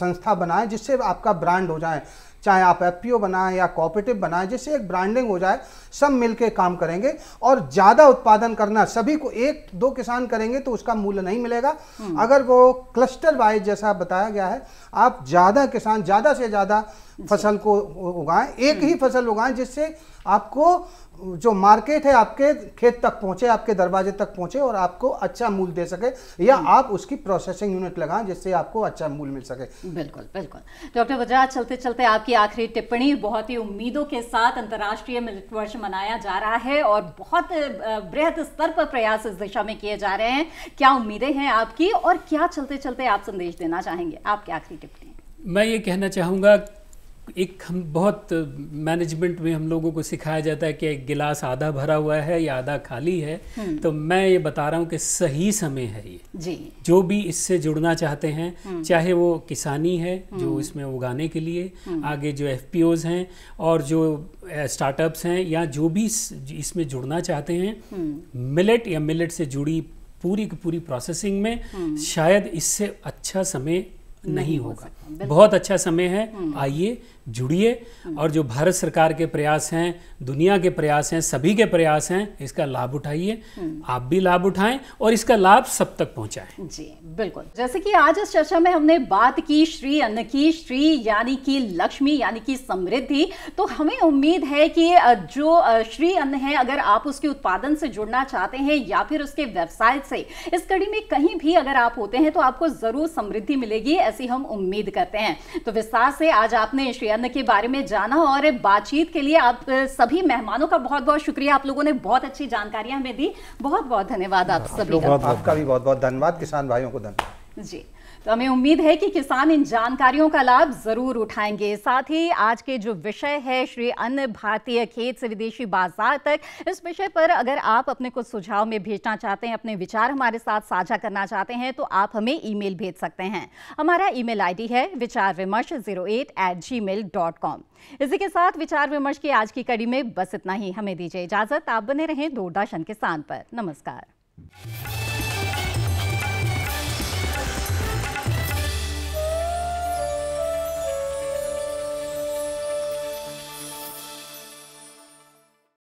संस्था बनाएं जिससे आपका ब्रांड हो जाए चाहे आप एफ बनाएं या कॉपरेटिव बनाएं जिससे एक ब्रांडिंग हो जाए सब मिलके काम करेंगे और ज़्यादा उत्पादन करना सभी को एक दो किसान करेंगे तो उसका मूल्य नहीं मिलेगा हम्म। अगर वो क्लस्टर वाइज जैसा बताया गया है आप ज़्यादा किसान ज़्यादा से ज़्यादा फसल को उगाएं एक ही हम्म। फसल उगाएं जिससे आपको जो मार्केट है आपके खेत तक पहुंचे आपके दरवाजे तक पहुंचे और आपको अच्छा मूल दे सके या आप उसकी प्रोसेसिंग यूनिट लगाएं जिससे आपको अच्छा मूल मिल सके बिल्कुल बिल्कुल
डॉक्टर बजाज चलते चलते आपकी आखिरी टिप्पणी बहुत ही उम्मीदों के साथ अंतर्राष्ट्रीय मिलिट वर्ष मनाया जा रहा है और बहुत बृहद स्तर पर प्रयास इस दिशा में किए जा रहे हैं क्या उम्मीदें हैं आपकी और क्या चलते चलते आप संदेश देना चाहेंगे आपकी आखिरी टिप्पणी
मैं ये कहना चाहूँगा एक हम बहुत मैनेजमेंट में हम लोगों को सिखाया जाता है कि एक गिलास आधा भरा हुआ है या आधा खाली है हम्म। तो मैं ये बता रहा हूँ कि सही समय है ये जी जो भी इससे जुड़ना चाहते हैं हम्म। चाहे वो किसानी है जो हम्म। इसमें उगाने के लिए आगे जो एफ हैं और जो स्टार्टअप्स हैं या जो भी इसमें जुड़ना चाहते हैं मिलेट या मिलेट से जुड़ी पूरी की पूरी प्रोसेसिंग में शायद इससे अच्छा समय नहीं होगा बहुत अच्छा समय है आइए जुड़िए और जो भारत सरकार के प्रयास हैं दुनिया के प्रयास हैं सभी के प्रयास हैं इसका लाभ उठाइए हम्म। आप भी लाभ उठाएं और इसका लाभ सब तक पहुंचाएं जी
बिल्कुल जैसे कि आज इस चर्चा में हमने बात की श्री अन्न की श्री यानी कि लक्ष्मी यानी कि समृद्धि तो हमें उम्मीद है कि जो श्री अन्न है अगर आप उसके उत्पादन से जुड़ना चाहते हैं या फिर उसके व्यवसाय से इस कड़ी में कहीं भी अगर आप होते हैं तो आपको जरूर समृद्धि मिलेगी ऐसी हम उम्मीद करते हैं तो विस्तार से आज आपने श्री अन्न के बारे में जाना और बातचीत के लिए आप सभी मेहमानों का बहुत बहुत शुक्रिया आप लोगों ने बहुत अच्छी जानकारियां हमें दी बहुत बहुत धन्यवाद आप सभी आपका
भी बहुत बहुत धन्यवाद किसान भाइयों को धन्यवाद
जी तो हमें उम्मीद है कि किसान इन जानकारियों का लाभ जरूर उठाएंगे साथ ही आज के जो विषय है श्री अन्न भारतीय खेत से विदेशी बाजार तक इस विषय पर अगर आप अपने कुछ सुझाव में भेजना चाहते हैं अपने विचार हमारे साथ साझा करना चाहते हैं तो आप हमें ईमेल भेज सकते हैं हमारा ईमेल आईडी है विचार विमर्श zero eight eight G mail dot com इसी के साथ विचार विमर्श की आज की कड़ी में बस इतना ही हमें दीजिए इजाजत आप बने रहें दूरदर्शन के पर नमस्कार